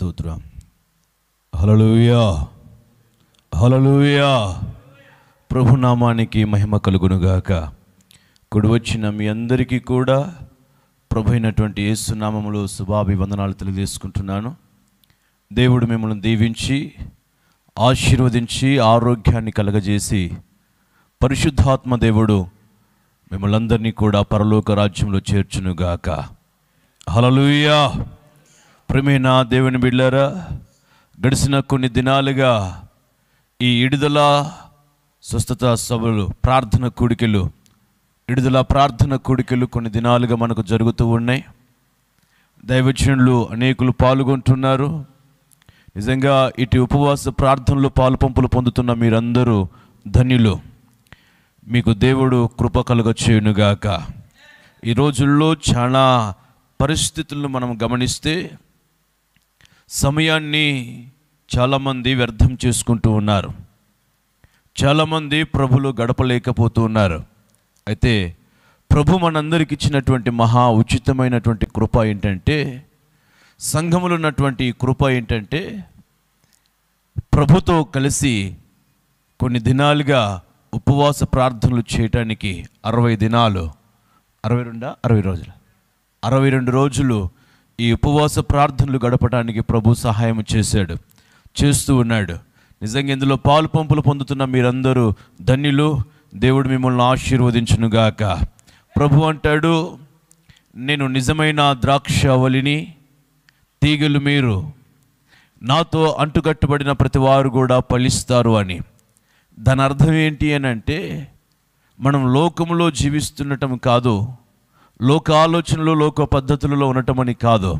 స్తోత్రం హలలుయా హలలుయా ప్రభునామానికి మహిమ కలుగునుగాక కుడి మీ అందరికీ కూడా ప్రభు అయినటువంటి యేసునామములో శుభాభివందనాలు తెలియజేసుకుంటున్నాను దేవుడు మిమ్మల్ని దీవించి ఆశీర్వదించి ఆరోగ్యాన్ని కలగజేసి పరిశుద్ధాత్మ దేవుడు అందరినీ కూడా పరలోక రాజ్యంలో చేర్చునుగాక హలలుయా ప్రమేణ దేవుని బిళ్ళారా గడిచిన కొన్ని దినాలుగా ఈ ఇడుదల స్వస్థత సభలు ప్రార్థన కూడికలు ఇడుదల ప్రార్థన కూడికలు కొన్ని దినాలుగా మనకు జరుగుతూ ఉన్నాయి దైవజనులు అనేకులు పాల్గొంటున్నారు నిజంగా ఇటు ఉపవాస ప్రార్థనలు పాలుపంపులు పొందుతున్న మీరందరూ ధన్యులు మీకు దేవుడు కృప కలుగ చేయునుగాక ఈ రోజుల్లో చాలా పరిస్థితులను మనం గమనిస్తే సమయాన్ని చాలామంది వ్యర్థం చేసుకుంటూ ఉన్నారు చాలామంది ప్రభులు గడపలేకపోతూ ఉన్నారు అయితే ప్రభు మనందరికి ఇచ్చినటువంటి మహా ఉచితమైనటువంటి కృప ఏంటంటే సంఘములు ఉన్నటువంటి కృప ఏంటంటే ప్రభుతో కలిసి కొన్ని దినాలుగా ఉపవాస ప్రార్థనలు చేయటానికి అరవై దినాలు అరవై రెండా అరవై రోజులు అరవై రెండు రోజులు ఈ ఉపవాస ప్రార్థనలు గడపడానికి ప్రభు సహాయం చేశాడు చేస్తూ ఉన్నాడు నిజంగా ఇందులో పాలు పంపులు పొందుతున్న మీరందరూ ధన్యులు దేవుడు మిమ్మల్ని ఆశీర్వదించునుగాక ప్రభు అంటాడు నేను నిజమైన ద్రాక్షవలిని తీగలు మీరు నాతో అంటుకట్టుబడిన ప్రతి వారు కూడా ఫలిస్తారు అని దాని అర్థం ఏంటి అని అంటే మనం లోకంలో జీవిస్తుండటం కాదు లోక ఆలోచనలు లోక పద్ధతులలో ఉండటం అని కాదు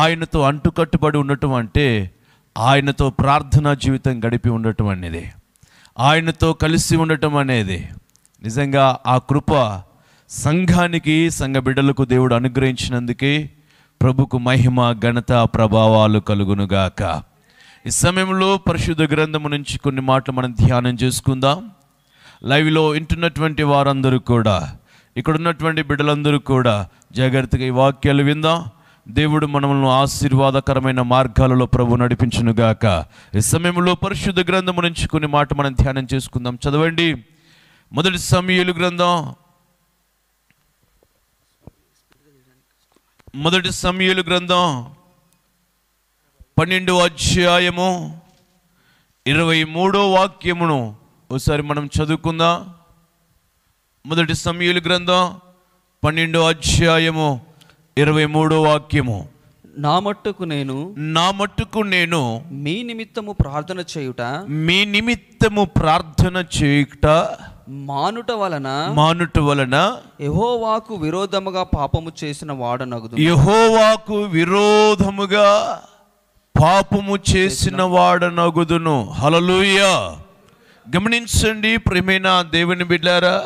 ఆయనతో అంటుకట్టుబడి ఉండటం అంటే ఆయనతో ప్రార్థనా జీవితం గడిపి ఉండటం అనేది ఆయనతో కలిసి ఉండటం అనేది నిజంగా ఆ కృప సంఘానికి సంఘ బిడ్డలకు దేవుడు అనుగ్రహించినందుకే ప్రభుకు మహిమ ఘనత ప్రభావాలు కలుగునుగాక ఈ సమయంలో పరిశుద్ధ గ్రంథము నుంచి కొన్ని మాటలు మనం ధ్యానం చేసుకుందాం లైవ్లో వింటున్నటువంటి వారందరూ కూడా ఇక్కడ ఉన్నటువంటి బిడ్డలందరూ కూడా జాగ్రత్తగా ఈ వాక్యాలు విందాం దేవుడు మనము ఆశీర్వాదకరమైన మార్గాలలో ప్రభు నడిపించునుగాక ఈ సమయంలో పరిశుద్ధ గ్రంథము నుంచి కొన్ని మాట మనం ధ్యానం చేసుకుందాం చదవండి మొదటి సమయలు గ్రంథం మొదటి సమయలు గ్రంథం పన్నెండు అధ్యాయము ఇరవై మూడో వాక్యమును ఒకసారి మనం చదువుకుందాం మొదటి సమయలు గ్రంథం పన్నెండో అధ్యాయము ఇరవై మూడో వాక్యము నా మట్టుకు నేను నా మట్టుకు నేను మీ నిమిత్తము ప్రార్థన చేయుట మీ నిమిత్తము ప్రార్థన చేయుట మానుట వలన మానుట వలన యహోవాకు విరోధముగా పాపము చేసిన వాడనగదు యహోవాకు విరోధముగా పాపము చేసిన వాడనగుదును హలలుయ గమనించండి ప్రేమైన దేవుని బిడ్డారా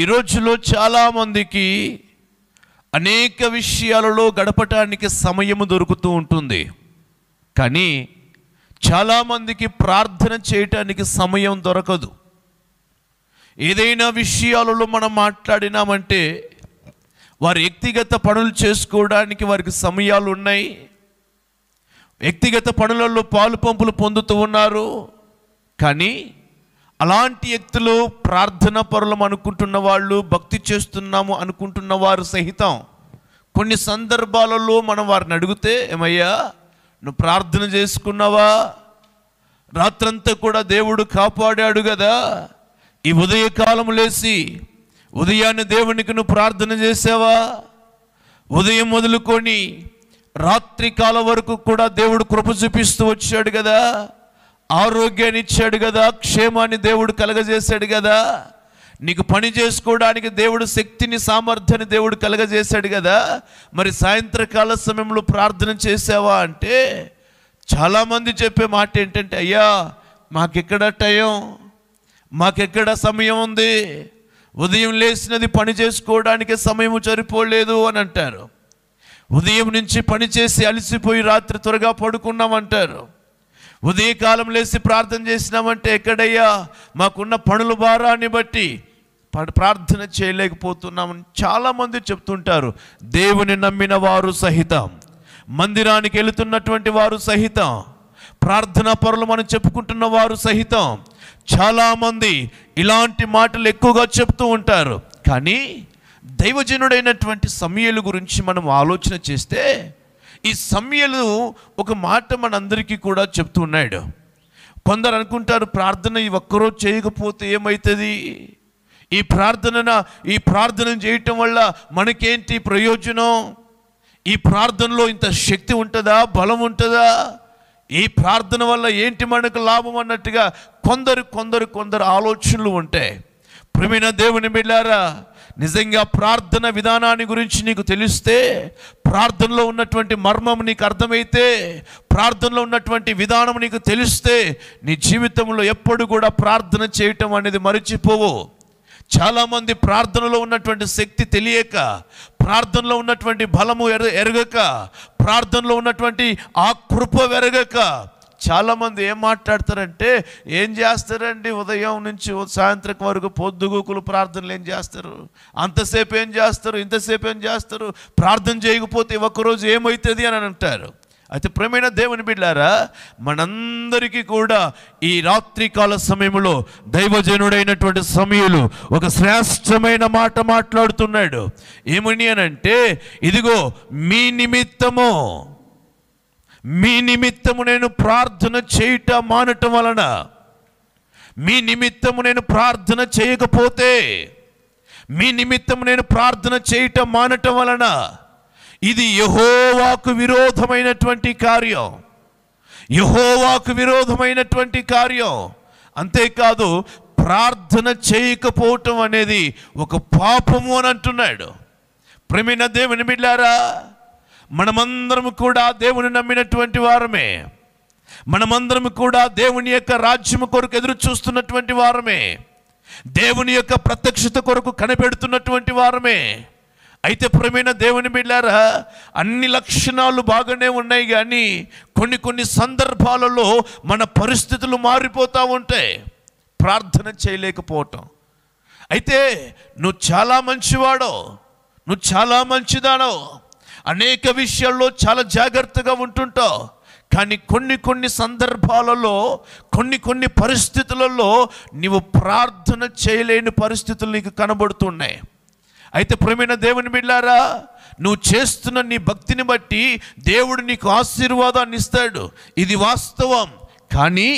ఈ రోజులో చాలామందికి అనేక విషయాలలో గడపటానికి సమయం దొరుకుతూ ఉంటుంది కానీ చాలామందికి ప్రార్థన చేయటానికి సమయం దొరకదు ఏదైనా విషయాలలో మనం మాట్లాడినామంటే వారి వ్యక్తిగత పనులు చేసుకోవడానికి వారికి సమయాలు ఉన్నాయి వ్యక్తిగత పనులలో పాలు పంపులు పొందుతూ ఉన్నారు కానీ అలాంటి వ్యక్తులు ప్రార్థన పరులం అనుకుంటున్న వాళ్ళు భక్తి చేస్తున్నాము అనుకుంటున్న వారు సహితం కొన్ని సందర్భాలలో మనం వారిని అడిగితే ఏమయ్యా నువ్వు ప్రార్థన చేసుకున్నావా రాత్రంతా కూడా దేవుడు కాపాడాడు కదా ఈ ఉదయకాలం లేచి ఉదయాన్నే దేవునికి నువ్వు ప్రార్థన చేసావా ఉదయం మొదలుకొని రాత్రి కాలం వరకు కూడా దేవుడు కృప చూపిస్తూ వచ్చాడు కదా ఆరోగ్యాన్ని ఇచ్చాడు కదా క్షేమాన్ని దేవుడు కలగజేశాడు కదా నీకు పని చేసుకోవడానికి దేవుడు శక్తిని సామర్థ్యాన్ని దేవుడు కలగజేశాడు కదా మరి సాయంత్రకాల సమయంలో ప్రార్థన చేసావా అంటే చాలామంది చెప్పే మాట ఏంటంటే అయ్యా మాకెక్కడ టైం మాకెక్కడ సమయం ఉంది ఉదయం లేచినది పని చేసుకోవడానికి సమయం సరిపోలేదు అని అంటారు ఉదయం నుంచి పని చేసి అలసిపోయి రాత్రి త్వరగా పడుకున్నామంటారు ఉదయకాలం లేచి ప్రార్థన చేసినామంటే ఎక్కడయ్యా మాకున్న పనుల భారాన్ని బట్టి ప్రార్థన చేయలేకపోతున్నామని చాలామంది చెప్తుంటారు దేవుని నమ్మిన వారు సహితం మందిరానికి వెళుతున్నటువంటి వారు సహితం ప్రార్థనా పరులు మనం చెప్పుకుంటున్న వారు సహితం చాలామంది ఇలాంటి మాటలు ఎక్కువగా చెప్తూ ఉంటారు కానీ దైవజనుడైనటువంటి సమయలు గురించి మనం ఆలోచన చేస్తే ఈ సమయలు ఒక మాట మనందరికీ కూడా చెప్తున్నాడు కొందరు అనుకుంటారు ప్రార్థన ఈ ఒక్కరోజు చేయకపోతే ఏమవుతుంది ఈ ప్రార్థన ఈ ప్రార్థన చేయటం వల్ల మనకేంటి ప్రయోజనం ఈ ప్రార్థనలో ఇంత శక్తి ఉంటుందా బలం ఉంటుందా ఈ ప్రార్థన వల్ల ఏంటి మనకు లాభం అన్నట్టుగా కొందరు కొందరు కొందరు ఆలోచనలు ఉంటాయి ప్రమీణ దేవుని బిళ్ళారా నిజంగా ప్రార్థన విధానాన్ని గురించి నీకు తెలిస్తే ప్రార్థనలో ఉన్నటువంటి మర్మం నీకు అర్థమైతే ప్రార్థనలో ఉన్నటువంటి విధానం నీకు తెలిస్తే నీ జీవితంలో ఎప్పుడు కూడా ప్రార్థన చేయటం అనేది మరిచిపోవు చాలామంది ప్రార్థనలో ఉన్నటువంటి శక్తి తెలియక ప్రార్థనలో ఉన్నటువంటి బలము ఎరగక ప్రార్థనలో ఉన్నటువంటి ఆ కృప ఎరగక చాలామంది ఏం మాట్లాడతారంటే ఏం చేస్తారండి ఉదయం నుంచి సాయంత్రం వరకు పొద్దుగూకులు ప్రార్థనలు ఏం చేస్తారు అంతసేపు ఏం చేస్తారు ఇంతసేపు ఏం చేస్తారు ప్రార్థన చేయకపోతే ఒక్కరోజు ఏమవుతుంది అని అంటారు అయితే ప్రేమైన దేవుని బిడ్డారా మనందరికీ కూడా ఈ రాత్రికాల సమయంలో దైవజనుడైనటువంటి సమయులు ఒక శ్రేష్టమైన మాట మాట్లాడుతున్నాడు ఏమని అంటే ఇదిగో మీ నిమిత్తము మీ నిమిత్తము నేను ప్రార్థన చేయుట మానటం వలన మీ నిమిత్తము నేను ప్రార్థన చేయకపోతే మీ నిమిత్తం నేను ప్రార్థన చేయటం మానటం వలన ఇది యహోవాకు విరోధమైనటువంటి కార్యం యహోవాకు విరోధమైనటువంటి కార్యం అంతేకాదు ప్రార్థన చేయకపోవటం అనేది ఒక పాపము అని అంటున్నాడు ప్రమీణ దేవుని బిడ్డారా మనమందరం కూడా దేవుని నమ్మినటువంటి వారమే మనమందరం కూడా దేవుని యొక్క రాజ్యము కొరకు ఎదురు చూస్తున్నటువంటి వారమే దేవుని యొక్క ప్రత్యక్షత కొరకు కనిపెడుతున్నటువంటి వారమే అయితే ప్రమేణ దేవుని బిడ్డారా అన్ని లక్షణాలు బాగానే ఉన్నాయి కానీ కొన్ని కొన్ని సందర్భాలలో మన పరిస్థితులు మారిపోతూ ఉంటే ప్రార్థన చేయలేకపోవటం అయితే నువ్వు చాలా మంచివాడో నువ్వు చాలా మంచిదానో అనేక విషయాల్లో చాలా జాగ్రత్తగా ఉంటుంటావు కానీ కొన్ని కొన్ని సందర్భాలలో కొన్ని కొన్ని పరిస్థితులలో నీవు ప్రార్థన చేయలేని పరిస్థితులు నీకు కనబడుతున్నాయి అయితే ప్రమీణ దేవుని బిడ్డారా నువ్వు చేస్తున్న నీ భక్తిని బట్టి దేవుడు నీకు ఆశీర్వాదాన్ని ఇస్తాడు ఇది వాస్తవం కానీ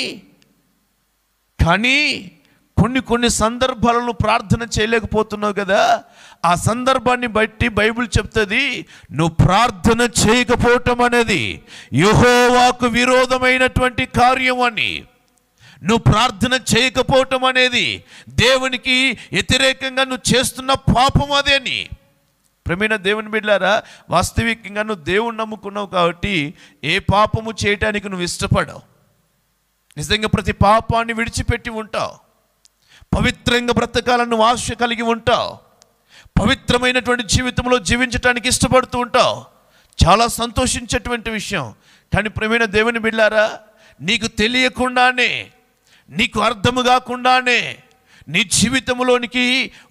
కానీ కొన్ని కొన్ని సందర్భాలను ప్రార్థన చేయలేకపోతున్నావు కదా ఆ సందర్భాన్ని బట్టి బైబిల్ చెప్తుంది నువ్వు ప్రార్థన చేయకపోవటం అనేది యుహోవాకు విరోధమైనటువంటి కార్యం అని నువ్వు ప్రార్థన చేయకపోవటం అనేది దేవునికి వ్యతిరేకంగా నువ్వు చేస్తున్న పాపం అదే అని ప్రమీణ దేవుని బిడ్డారా వాస్తవికంగా నువ్వు దేవుని నమ్ముకున్నావు కాబట్టి ఏ పాపము చేయటానికి నువ్వు ఇష్టపడవు నిజంగా ప్రతి పాపాన్ని విడిచిపెట్టి ఉంటావు పవిత్రంగా బ్రతకాలని ఆశ కలిగి ఉంటావు పవిత్రమైనటువంటి జీవితంలో జీవించడానికి ఇష్టపడుతూ ఉంటావు చాలా సంతోషించేటువంటి విషయం కానీ ప్రేమైన దేవుని బిళ్ళారా నీకు తెలియకుండానే నీకు అర్థము కాకుండానే నీ జీవితంలోనికి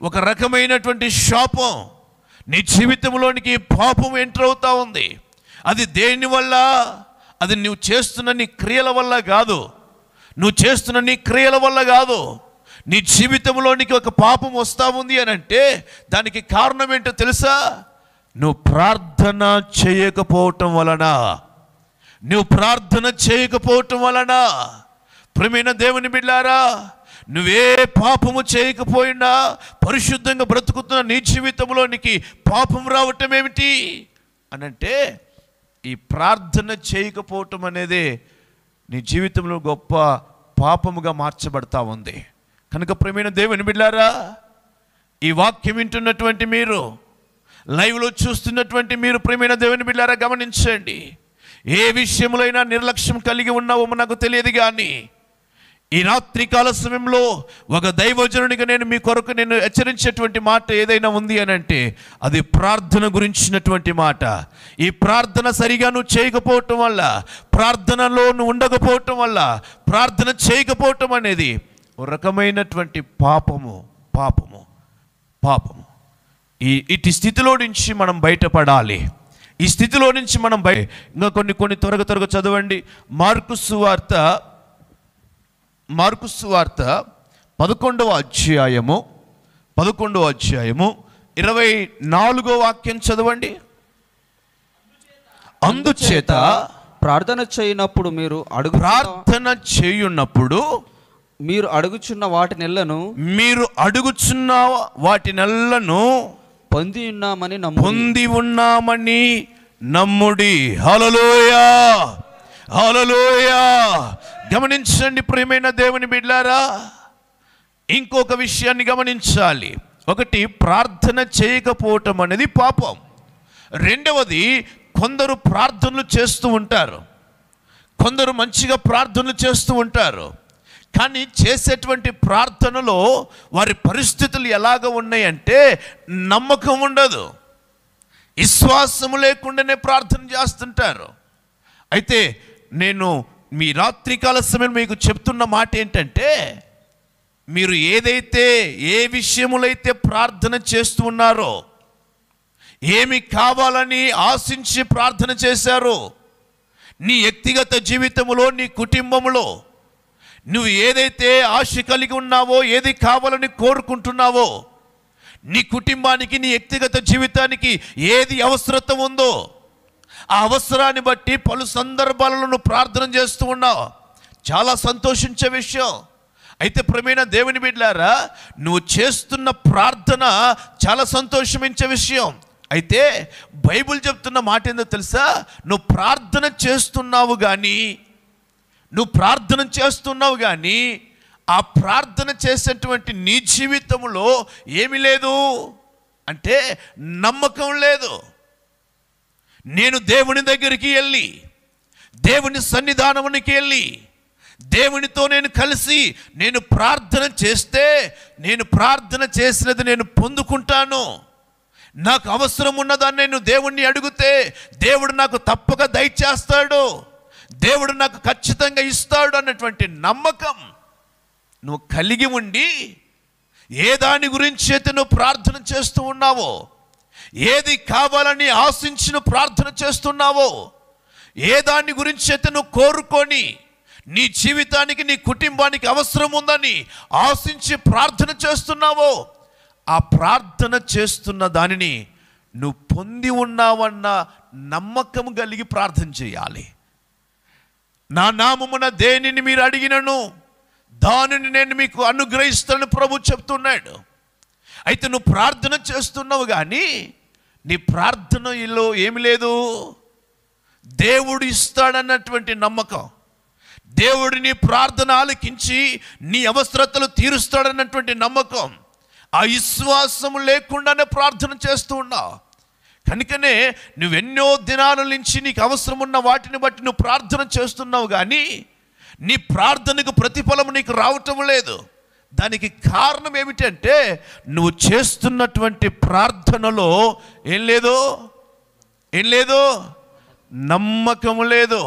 ఒక రకమైనటువంటి శాపం నీ జీవితంలోనికి పాపం ఎంటర్ అవుతూ ఉంది అది దేని వల్ల అది నువ్వు చేస్తున్న నీ క్రియల వల్ల కాదు నువ్వు చేస్తున్న నీ క్రియల వల్ల కాదు నీ జీవితంలోనికి ఒక పాపం వస్తూ ఉంది అని అంటే దానికి కారణం ఏంటో తెలుసా నువ్వు ప్రార్థన చేయకపోవటం వలన నువ్వు ప్రార్థన చేయకపోవటం వలన ప్రేమైన దేవుని బిడ్డారా నువ్వే పాపము చేయకపోయినా పరిశుద్ధంగా బ్రతుకుతున్న నీ జీవితంలోనికి పాపం రావటం ఏమిటి అనంటే ఈ ప్రార్థన చేయకపోవటం అనేది నీ జీవితంలో గొప్ప పాపముగా మార్చబడతా ఉంది కనుక ప్రేమైన దేవుని బిడ్డారా ఈ వాక్యం వింటున్నటువంటి మీరు లైవ్లో చూస్తున్నటువంటి మీరు ప్రేమైన దేవుని బిడ్డారా గమనించండి ఏ విషయములైనా నిర్లక్ష్యం కలిగి ఉన్నావో నాకు తెలియదు కానీ ఈ రాత్రికాల సమయంలో ఒక దైవజనునిగా నేను మీ కొరకు నేను హెచ్చరించేటువంటి మాట ఏదైనా ఉంది అని అంటే అది ప్రార్థన గురించినటువంటి మాట ఈ ప్రార్థన సరిగా నువ్వు చేయకపోవటం వల్ల ప్రార్థనలో నువ్వు ఉండకపోవటం వల్ల ప్రార్థన చేయకపోవటం అనేది ఓ రకమైనటువంటి పాపము పాపము పాపము ఈ ఇటు స్థితిలో నుంచి మనం బయటపడాలి ఈ స్థితిలో నుంచి మనం బయ ఇంకా కొన్ని కొన్ని త్వరగా త్వరగా చదవండి మార్కుసు వార్త మార్కుసు వార్త పదకొండవ అధ్యాయము పదకొండవ అధ్యాయము ఇరవై నాలుగో వాక్యం చదవండి అందుచేత ప్రార్థన చేయనప్పుడు మీరు అడుగు ప్రార్థన చేయున్నప్పుడు మీరు అడుగుచున్న వాటి నెలను మీరు అడుగుచున్న వాటి నెలను పొంది ఉన్నామని పొంది ఉన్నామని నమ్ముడి హలలోయా హలలోయా గమనించండి ప్రియమైన దేవుని బిడ్డారా ఇంకొక విషయాన్ని గమనించాలి ఒకటి ప్రార్థన చేయకపోవటం అనేది పాపం రెండవది కొందరు ప్రార్థనలు చేస్తూ ఉంటారు కొందరు మంచిగా ప్రార్థనలు చేస్తూ ఉంటారు కానీ చేసేటువంటి ప్రార్థనలో వారి పరిస్థితులు ఎలాగ ఉన్నాయంటే నమ్మకం ఉండదు విశ్వాసము లేకుండానే ప్రార్థన చేస్తుంటారు అయితే నేను మీ రాత్రికాల సమయం మీకు చెప్తున్న మాట ఏంటంటే మీరు ఏదైతే ఏ విషయములైతే ప్రార్థన చేస్తూ ఉన్నారో ఏమి కావాలని ఆశించి ప్రార్థన చేశారో నీ వ్యక్తిగత జీవితంలో నీ కుటుంబంలో నువ్వు ఏదైతే ఆశ కలిగి ఉన్నావో ఏది కావాలని కోరుకుంటున్నావో నీ కుటుంబానికి నీ వ్యక్తిగత జీవితానికి ఏది అవసరత ఉందో ఆ అవసరాన్ని బట్టి పలు సందర్భాలలో నువ్వు ప్రార్థన చేస్తూ ఉన్నావు చాలా సంతోషించే విషయం అయితే ప్రమేణ దేవుని బిడ్డారా నువ్వు చేస్తున్న ప్రార్థన చాలా సంతోషమించే విషయం అయితే బైబుల్ చెప్తున్న మాట ఏందో తెలుసా నువ్వు ప్రార్థన చేస్తున్నావు కానీ నువ్వు ప్రార్థన చేస్తున్నావు కానీ ఆ ప్రార్థన చేసేటువంటి నీ జీవితంలో ఏమి లేదు అంటే నమ్మకం లేదు నేను దేవుని దగ్గరికి వెళ్ళి దేవుని సన్నిధానమునికి వెళ్ళి దేవునితో నేను కలిసి నేను ప్రార్థన చేస్తే నేను ప్రార్థన చేసినది నేను పొందుకుంటాను నాకు అవసరం ఉన్నదాన్ని నేను దేవుణ్ణి అడిగితే దేవుడు నాకు తప్పక దయచేస్తాడు దేవుడు నాకు ఖచ్చితంగా ఇస్తాడు అన్నటువంటి నమ్మకం నువ్వు కలిగి ఉండి ఏ దాని గురించి అయితే నువ్వు ప్రార్థన చేస్తూ ఉన్నావో ఏది కావాలని ఆశించిన ప్రార్థన చేస్తున్నావో ఏ దాని గురించి అయితే నువ్వు కోరుకొని నీ జీవితానికి నీ కుటుంబానికి అవసరం ఉందని ఆశించి ప్రార్థన చేస్తున్నావో ఆ ప్రార్థన చేస్తున్న దానిని నువ్వు పొంది ఉన్నావన్న నమ్మకం కలిగి ప్రార్థన చేయాలి నా నామమున దేనిని మీరు అడిగినను దానిని నేను మీకు అనుగ్రహిస్తానని ప్రభు చెప్తున్నాడు అయితే నువ్వు ప్రార్థన చేస్తున్నావు కానీ నీ ప్రార్థనలో ఏమి లేదు దేవుడు ఇస్తాడన్నటువంటి నమ్మకం దేవుడు నీ ప్రార్థన ఆలకించి నీ అవసరతలు తీరుస్తాడన్నటువంటి నమ్మకం ఆ విశ్వాసం లేకుండానే ప్రార్థన చేస్తూ ఉన్నావు కనుకనే నువ్వెన్నో దినాల నుంచి నీకు అవసరం ఉన్న వాటిని బట్టి నువ్వు ప్రార్థన చేస్తున్నావు కానీ నీ ప్రార్థనకు ప్రతిఫలం నీకు రావటం లేదు దానికి కారణం ఏమిటంటే నువ్వు చేస్తున్నటువంటి ప్రార్థనలో ఏం లేదు ఏం లేదు నమ్మకం లేదు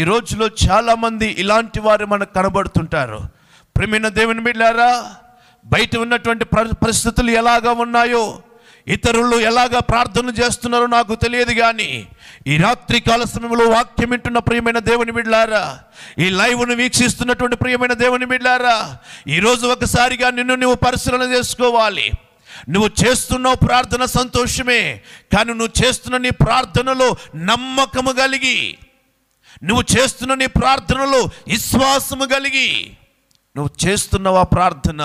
ఈ రోజులో చాలామంది ఇలాంటి వారు మనకు కనబడుతుంటారు ప్రేమైన దేవుని బిడ్డారా బయట ఉన్నటువంటి పరిస్థితులు ఎలాగా ఉన్నాయో ఇతరులు ఎలాగ ప్రార్థన చేస్తున్నారో నాకు తెలియదు కానీ ఈ రాత్రి కాల సమయంలో వాక్యం వింటున్న ప్రియమైన దేవుని బిడ్లారా ఈ లైవ్ను వీక్షిస్తున్నటువంటి ప్రియమైన దేవుని బిడ్లారా ఈరోజు ఒకసారిగా నిన్ను నువ్వు పరిశీలన చేసుకోవాలి నువ్వు చేస్తున్నావు ప్రార్థన సంతోషమే కానీ నువ్వు చేస్తున్న నీ ప్రార్థనలో నమ్మకము కలిగి నువ్వు చేస్తున్న నీ ప్రార్థనలో విశ్వాసము కలిగి నువ్వు చేస్తున్నావు ఆ ప్రార్థన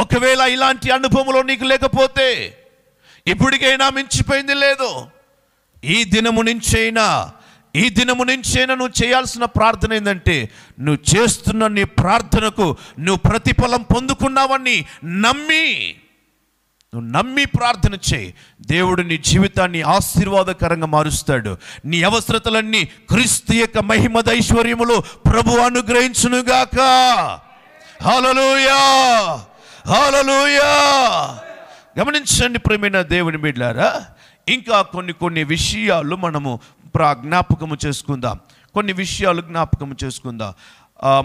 ఒకవేళ ఇలాంటి అనుభవములు నీకు లేకపోతే ఇప్పటికైనా మించిపోయింది లేదు ఈ దినము నుంచైనా ఈ దినము నుంచైనా నువ్వు చేయాల్సిన ప్రార్థన ఏంటంటే నువ్వు చేస్తున్న నీ ప్రార్థనకు నువ్వు ప్రతిఫలం పొందుకున్నావని నమ్మి నువ్వు నమ్మి ప్రార్థన చేయి దేవుడు నీ జీవితాన్ని ఆశీర్వాదకరంగా మారుస్తాడు నీ అవసరతలన్నీ క్రీస్తు యొక్క మహిమద ఐశ్వర్యములు ప్రభు అనుగ్రహించునుగాక హలోయా హాలలుయా గమనించండి ప్రేమైన దేవుని బిడ్డారా ఇంకా కొన్ని కొన్ని విషయాలు మనము ప్రా జ్ఞాపకము చేసుకుందాం కొన్ని విషయాలు జ్ఞాపకము చేసుకుందాం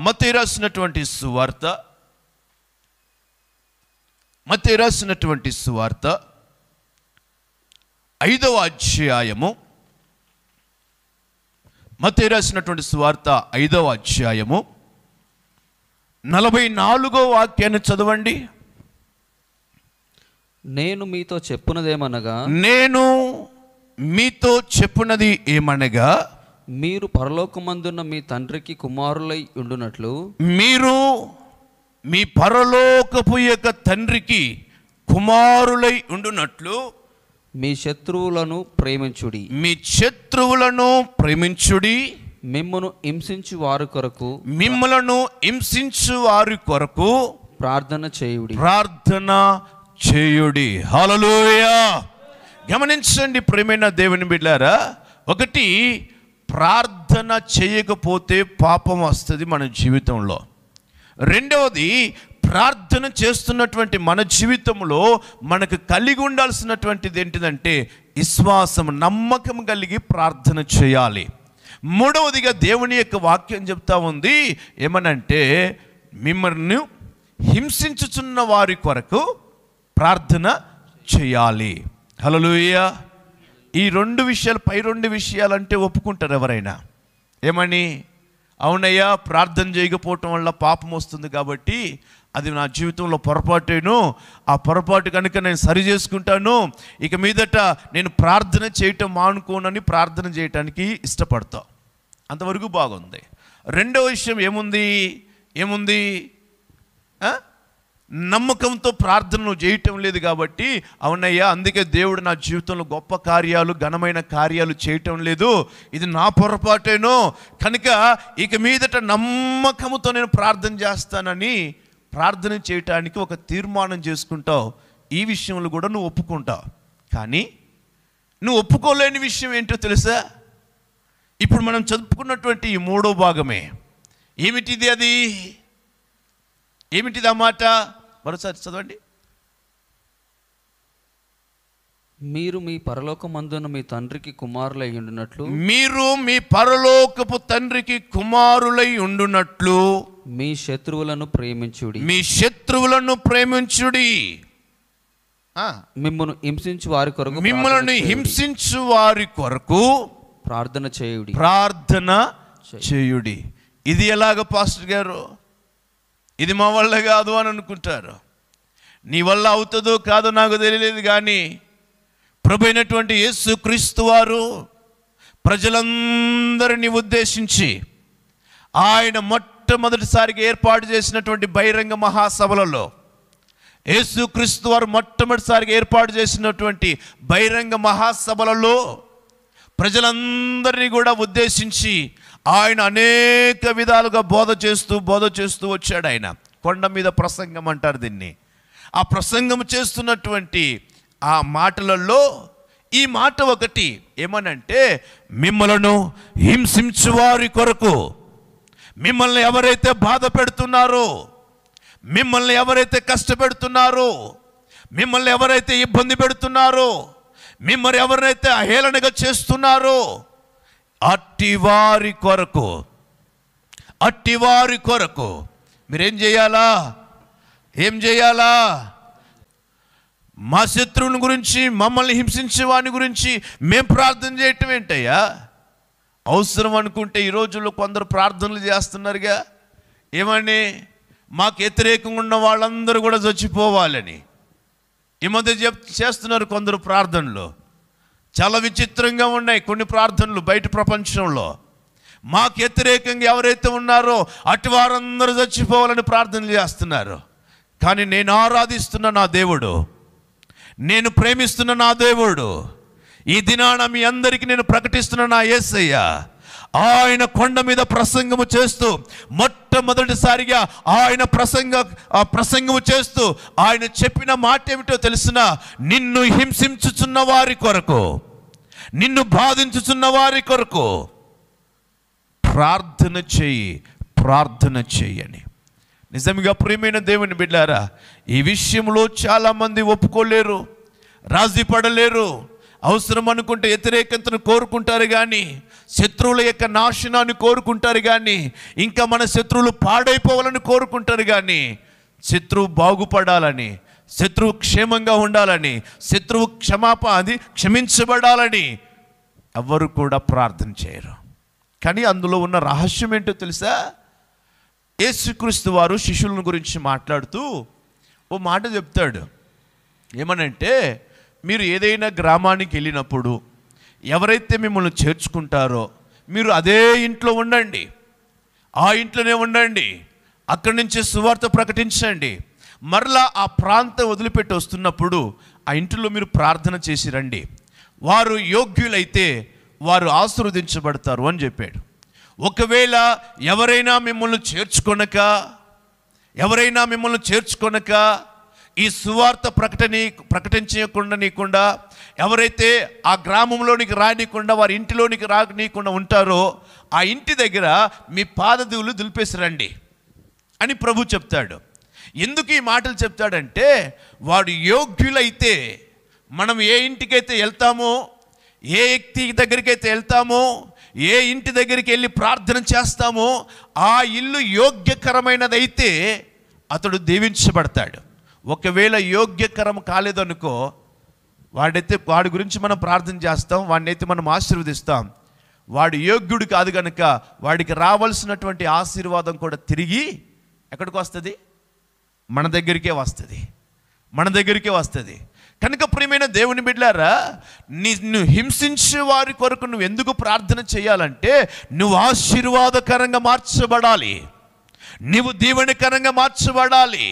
మతి రాసినటువంటి సువార్త మతి రాసినటువంటి సువార్త ఐదవ అధ్యాయము మతి రాసినటువంటి సువార్త ఐదవ అధ్యాయము నలభై నాలుగో వాక్యాన్ని చదవండి నేను మీతో చెప్పున్నదేమనగా నేను మీతో చెప్పున్నది ఏమనగా మీరు పరలోకమందున్న మీ తండ్రికి కుమారులై ఉండునట్లు మీరు మీ పరలోకపు యొక్క తండ్రికి కుమారులై ఉండునట్లు మీ శత్రువులను ప్రేమించుడి మీ శత్రువులను ప్రేమించుడి మిమ్మను హింసించు వారి కొరకు మిమ్మలను హింసించు వారి కొరకు ప్రార్థన చేయుడి ప్రార్థన చేయుడి హలలోయా గమనించండి ప్రేమైన దేవుని బిడ్డారా ఒకటి ప్రార్థన చేయకపోతే పాపం వస్తుంది మన జీవితంలో రెండవది ప్రార్థన చేస్తున్నటువంటి మన జీవితంలో మనకు కలిగి ఉండాల్సినటువంటిది ఏంటిదంటే విశ్వాసం నమ్మకం కలిగి ప్రార్థన చేయాలి మూడవదిగా దేవుని యొక్క వాక్యం చెప్తా ఉంది ఏమనంటే మిమ్మల్ని హింసించుచున్న వారి కొరకు ప్రార్థన చేయాలి హలోయ ఈ రెండు విషయాలు పై రెండు విషయాలంటే ఒప్పుకుంటారు ఎవరైనా ఏమని అవునయ్యా ప్రార్థన చేయకపోవటం వల్ల పాపం వస్తుంది కాబట్టి అది నా జీవితంలో పొరపాటును ఆ పొరపాటు కనుక నేను సరి చేసుకుంటాను ఇక మీదట నేను ప్రార్థన చేయటం మానుకోనని ప్రార్థన చేయటానికి ఇష్టపడతాను అంతవరకు బాగుంది రెండో విషయం ఏముంది ఏముంది నమ్మకంతో ప్రార్థనలు చేయటం లేదు కాబట్టి అవునయ్యా అందుకే దేవుడు నా జీవితంలో గొప్ప కార్యాలు ఘనమైన కార్యాలు చేయటం లేదు ఇది నా పొరపాటేనో కనుక ఇక మీదట నమ్మకంతో నేను ప్రార్థన చేస్తానని ప్రార్థన చేయటానికి ఒక తీర్మానం చేసుకుంటావు ఈ విషయంలో కూడా నువ్వు ఒప్పుకుంటావు కానీ నువ్వు ఒప్పుకోలేని విషయం ఏంటో తెలుసా ఇప్పుడు మనం చదువుకున్నటువంటి మూడో భాగమే ఏమిటిది అది ఏమిటిది అన్నమాట మరోసారి చదవండి మీరు మీ పరలోకమందున మీ తండ్రికి కుమారులై ఉండునట్లు మీరు మీ పరలోకపు తండ్రికి కుమారులై ఉండునట్లు మీ శత్రువులను ప్రేమించుడి మీ శత్రువులను ప్రేమించుడి మిమ్మల్ని హింసించు వారి కొరకు మిమ్మల్ని హింసించు వారి కొరకు ప్రార్థన చేయుడి ప్రార్థన చేయుడి ఇది ఎలాగ పాస్టర్ గారు ఇది మా వల్ల కాదు అని అనుకుంటారు నీ వల్ల అవుతుందో కాదో నాకు తెలియలేదు కానీ ప్రభు అయినటువంటి యేసు క్రీస్తు వారు ప్రజలందరినీ ఉద్దేశించి ఆయన మొట్టమొదటిసారిగా ఏర్పాటు చేసినటువంటి బహిరంగ మహాసభలలో క్రీస్తు వారు మొట్టమొదటిసారిగా ఏర్పాటు చేసినటువంటి బహిరంగ మహాసభలలో ప్రజలందరినీ కూడా ఉద్దేశించి ఆయన అనేక విధాలుగా బోధ చేస్తూ బోధ చేస్తూ వచ్చాడు ఆయన కొండ మీద ప్రసంగం అంటారు దీన్ని ఆ ప్రసంగం చేస్తున్నటువంటి ఆ మాటలలో ఈ మాట ఒకటి ఏమనంటే మిమ్మలను హింసించు వారి కొరకు మిమ్మల్ని ఎవరైతే బాధ పెడుతున్నారో మిమ్మల్ని ఎవరైతే కష్టపెడుతున్నారో మిమ్మల్ని ఎవరైతే ఇబ్బంది పెడుతున్నారో మిమ్మల్ని ఎవరినైతే అహేళనగా చేస్తున్నారో అట్టివారి కొరకు అట్టివారి కొరకు మీరేం చేయాలా ఏం చేయాలా మా శత్రువుని గురించి మమ్మల్ని హింసించే వాని గురించి మేము ప్రార్థన చేయటం ఏంటయ్యా అవసరం అనుకుంటే ఈ రోజుల్లో కొందరు ప్రార్థనలు చేస్తున్నారుగా ఏమని మాకు వ్యతిరేకంగా ఉన్న వాళ్ళందరూ కూడా చచ్చిపోవాలని ఈ మధ్య చెప్ చేస్తున్నారు కొందరు ప్రార్థనలు చాలా విచిత్రంగా ఉన్నాయి కొన్ని ప్రార్థనలు బయట ప్రపంచంలో మాకు వ్యతిరేకంగా ఎవరైతే ఉన్నారో అటు వారందరూ చచ్చిపోవాలని ప్రార్థనలు చేస్తున్నారు కానీ నేను ఆరాధిస్తున్న నా దేవుడు నేను ప్రేమిస్తున్న నా దేవుడు ఈ దినాన మీ అందరికీ నేను ప్రకటిస్తున్న నా ఏసయ్యా ఆయన కొండ మీద ప్రసంగము చేస్తూ మొట్టమొదటిసారిగా ఆయన ప్రసంగ ప్రసంగము చేస్తూ ఆయన చెప్పిన మాట ఏమిటో తెలిసిన నిన్ను హింసించుచున్న వారి కొరకు నిన్ను బాధించుచున్న వారి కొరకు ప్రార్థన చేయి ప్రార్థన చేయని నిజంగా ప్రియమైన దేవుని బిడ్డారా ఈ విషయంలో చాలామంది ఒప్పుకోలేరు రాజీ పడలేరు అవసరం అనుకుంటే వ్యతిరేకతను కోరుకుంటారు కానీ శత్రువుల యొక్క నాశనాన్ని కోరుకుంటారు కానీ ఇంకా మన శత్రువులు పాడైపోవాలని కోరుకుంటారు కానీ శత్రువు బాగుపడాలని శత్రువు క్షేమంగా ఉండాలని శత్రువు క్షమాప అది క్షమించబడాలని ఎవరు కూడా ప్రార్థన చేయరు కానీ అందులో ఉన్న రహస్యం ఏంటో తెలుసా యేసుక్రీస్తు వారు శిష్యులను గురించి మాట్లాడుతూ ఓ మాట చెప్తాడు ఏమనంటే మీరు ఏదైనా గ్రామానికి వెళ్ళినప్పుడు ఎవరైతే మిమ్మల్ని చేర్చుకుంటారో మీరు అదే ఇంట్లో ఉండండి ఆ ఇంట్లోనే ఉండండి అక్కడి నుంచి సువార్త ప్రకటించండి మరలా ఆ ప్రాంతం వదిలిపెట్టి వస్తున్నప్పుడు ఆ ఇంటిలో మీరు ప్రార్థన చేసి రండి వారు యోగ్యులైతే వారు ఆశీర్వదించబడతారు అని చెప్పాడు ఒకవేళ ఎవరైనా మిమ్మల్ని చేర్చుకొనక ఎవరైనా మిమ్మల్ని చేర్చుకొనక ఈ సువార్త ప్రకటని ప్రకటించకుండా నీకుండా ఎవరైతే ఆ గ్రామంలోనికి రానికుండా వారి ఇంటిలోనికి రానీయకుండా ఉంటారో ఆ ఇంటి దగ్గర మీ పాదధువులు దులిపేసిరండి అని ప్రభు చెప్తాడు ఎందుకు ఈ మాటలు చెప్తాడంటే వాడు యోగ్యులైతే మనం ఏ ఇంటికైతే వెళ్తామో ఏ వ్యక్తి దగ్గరికి అయితే వెళ్తామో ఏ ఇంటి దగ్గరికి వెళ్ళి ప్రార్థన చేస్తామో ఆ ఇల్లు యోగ్యకరమైనదైతే అతడు దీవించబడతాడు ఒకవేళ యోగ్యకరం కాలేదనుకో వాడైతే వాడి గురించి మనం ప్రార్థన చేస్తాం వాడిని అయితే మనం ఆశీర్వదిస్తాం వాడు యోగ్యుడు కాదు కనుక వాడికి రావాల్సినటువంటి ఆశీర్వాదం కూడా తిరిగి ఎక్కడికి వస్తుంది మన దగ్గరికే వస్తుంది మన దగ్గరికే వస్తుంది కనుక ప్రియమైన దేవుని బిడ్డారా నిన్ను హింసించే వారి కొరకు నువ్వు ఎందుకు ప్రార్థన చేయాలంటే నువ్వు ఆశీర్వాదకరంగా మార్చబడాలి నువ్వు దీవెనికరంగా మార్చబడాలి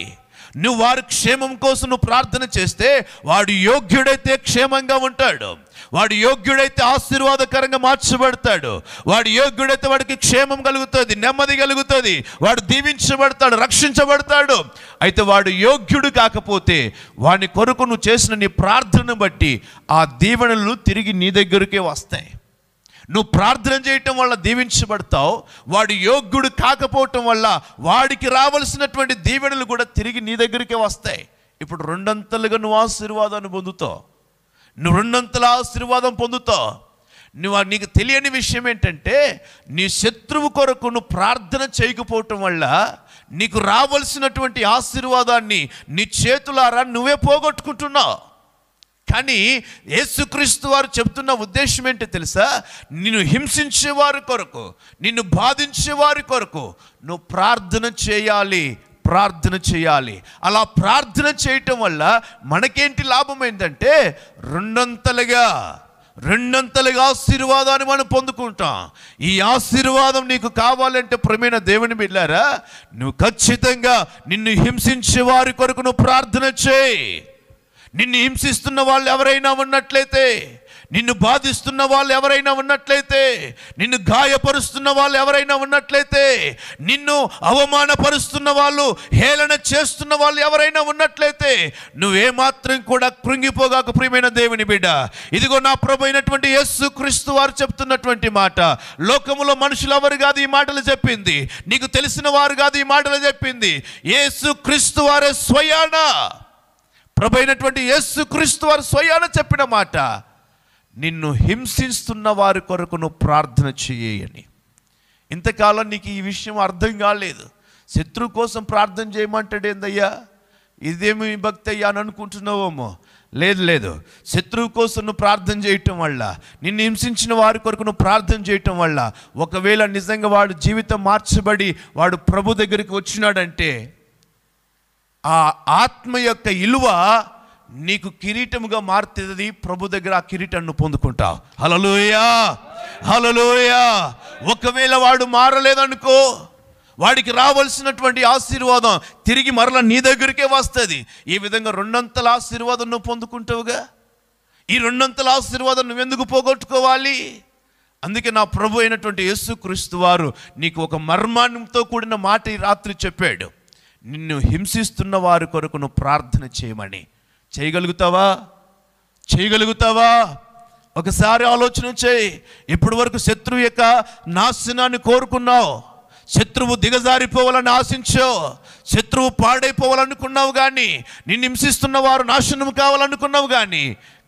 నువ్వు వారి క్షేమం కోసం నువ్వు ప్రార్థన చేస్తే వాడు యోగ్యుడైతే క్షేమంగా ఉంటాడు వాడు యోగ్యుడైతే ఆశీర్వాదకరంగా మార్చబడతాడు వాడు యోగ్యుడైతే వాడికి క్షేమం కలుగుతుంది నెమ్మది కలుగుతుంది వాడు దీవించబడతాడు రక్షించబడతాడు అయితే వాడు యోగ్యుడు కాకపోతే వాడి కొరకు నువ్వు చేసిన నీ ప్రార్థన బట్టి ఆ దీవెనలు తిరిగి నీ దగ్గరికే వస్తాయి నువ్వు ప్రార్థన చేయటం వల్ల దీవించబడతావు వాడు యోగ్యుడు కాకపోవటం వల్ల వాడికి రావలసినటువంటి దీవెనలు కూడా తిరిగి నీ దగ్గరికే వస్తాయి ఇప్పుడు రెండంతలుగా నువ్వు ఆశీర్వాదాన్ని పొందుతావు నువ్వు రెండంతల ఆశీర్వాదం పొందుతావు నువ్వు నీకు తెలియని విషయం ఏంటంటే నీ శత్రువు కొరకు నువ్వు ప్రార్థన చేయకపోవటం వల్ల నీకు రావలసినటువంటి ఆశీర్వాదాన్ని నీ చేతులారా నువ్వే పోగొట్టుకుంటున్నావు కానీ యేసుక్రీస్తు వారు చెప్తున్న ఉద్దేశం ఏంటి తెలుసా నిన్ను హింసించేవారి కొరకు నిన్ను బాధించేవారి కొరకు నువ్వు ప్రార్థన చేయాలి ప్రార్థన చేయాలి అలా ప్రార్థన చేయటం వల్ల మనకేంటి లాభం ఏంటంటే రెండంతలుగా రెండంతలుగా ఆశీర్వాదాన్ని మనం పొందుకుంటాం ఈ ఆశీర్వాదం నీకు కావాలంటే ప్రమేణ దేవుని బిడ్డారా నువ్వు ఖచ్చితంగా నిన్ను హింసించే వారి కొరకు నువ్వు ప్రార్థన చేయి నిన్ను హింసిస్తున్న వాళ్ళు ఎవరైనా ఉన్నట్లయితే నిన్ను బాధిస్తున్న వాళ్ళు ఎవరైనా ఉన్నట్లయితే నిన్ను గాయపరుస్తున్న వాళ్ళు ఎవరైనా ఉన్నట్లయితే నిన్ను అవమానపరుస్తున్న వాళ్ళు హేళన చేస్తున్న వాళ్ళు ఎవరైనా ఉన్నట్లయితే నువ్వేమాత్రం కూడా కృంగిపోగాక ప్రియమైన దేవుని బిడ్డ ఇదిగో నా ప్రభు అయినటువంటి యస్సు క్రీస్తు వారు చెప్తున్నటువంటి మాట లోకములో మనుషులు ఎవరు కాదు ఈ మాటలు చెప్పింది నీకు తెలిసిన వారు కాదు ఈ మాటలు చెప్పింది యేసు క్రీస్తు వారే స్వయానా ప్రభు అయినటువంటి యేసు క్రీస్తు వారు స్వయాన చెప్పిన మాట నిన్ను హింసిస్తున్న వారి కొరకు నువ్వు ప్రార్థన చేయని ఇంతకాలం నీకు ఈ విషయం అర్థం కాలేదు శత్రువు కోసం ప్రార్థన చేయమంటాడు ఏందయ్యా ఇదేమి భక్తి అయ్యా అని అనుకుంటున్నావేమో లేదు లేదు శత్రువు కోసం నువ్వు ప్రార్థన చేయటం వల్ల నిన్ను హింసించిన వారి కొరకు నువ్వు ప్రార్థన చేయటం వల్ల ఒకవేళ నిజంగా వాడు జీవితం మార్చబడి వాడు ప్రభు దగ్గరికి వచ్చినాడంటే ఆ ఆత్మ యొక్క ఇలువ నీకు కిరీటముగా మారుతుంది ప్రభు దగ్గర ఆ కిరీటాన్ని పొందుకుంటావు హలలోయా హలలోయా ఒకవేళ వాడు మారలేదనుకో వాడికి రావాల్సినటువంటి ఆశీర్వాదం తిరిగి మరల నీ దగ్గరికే వస్తుంది ఈ విధంగా రెండంతల ఆశీర్వాదం నువ్వు పొందుకుంటావుగా ఈ రెండంతల ఆశీర్వాదం నువ్వెందుకు పోగొట్టుకోవాలి అందుకే నా ప్రభు అయినటువంటి యేసుక్రీస్తు వారు నీకు ఒక మర్మాణంతో కూడిన మాట ఈ రాత్రి చెప్పాడు నిన్ను హింసిస్తున్న వారి కొరకు నువ్వు ప్రార్థన చేయమని చేయగలుగుతావా చేయగలుగుతావా ఒకసారి ఆలోచన చేయి ఇప్పటి వరకు శత్రువు యొక్క నాశనాన్ని కోరుకున్నావు శత్రువు దిగజారిపోవాలని ఆశించావు శత్రువు పాడైపోవాలనుకున్నావు కానీ నిన్ను హింసిస్తున్న వారు నాశనం కావాలనుకున్నావు కానీ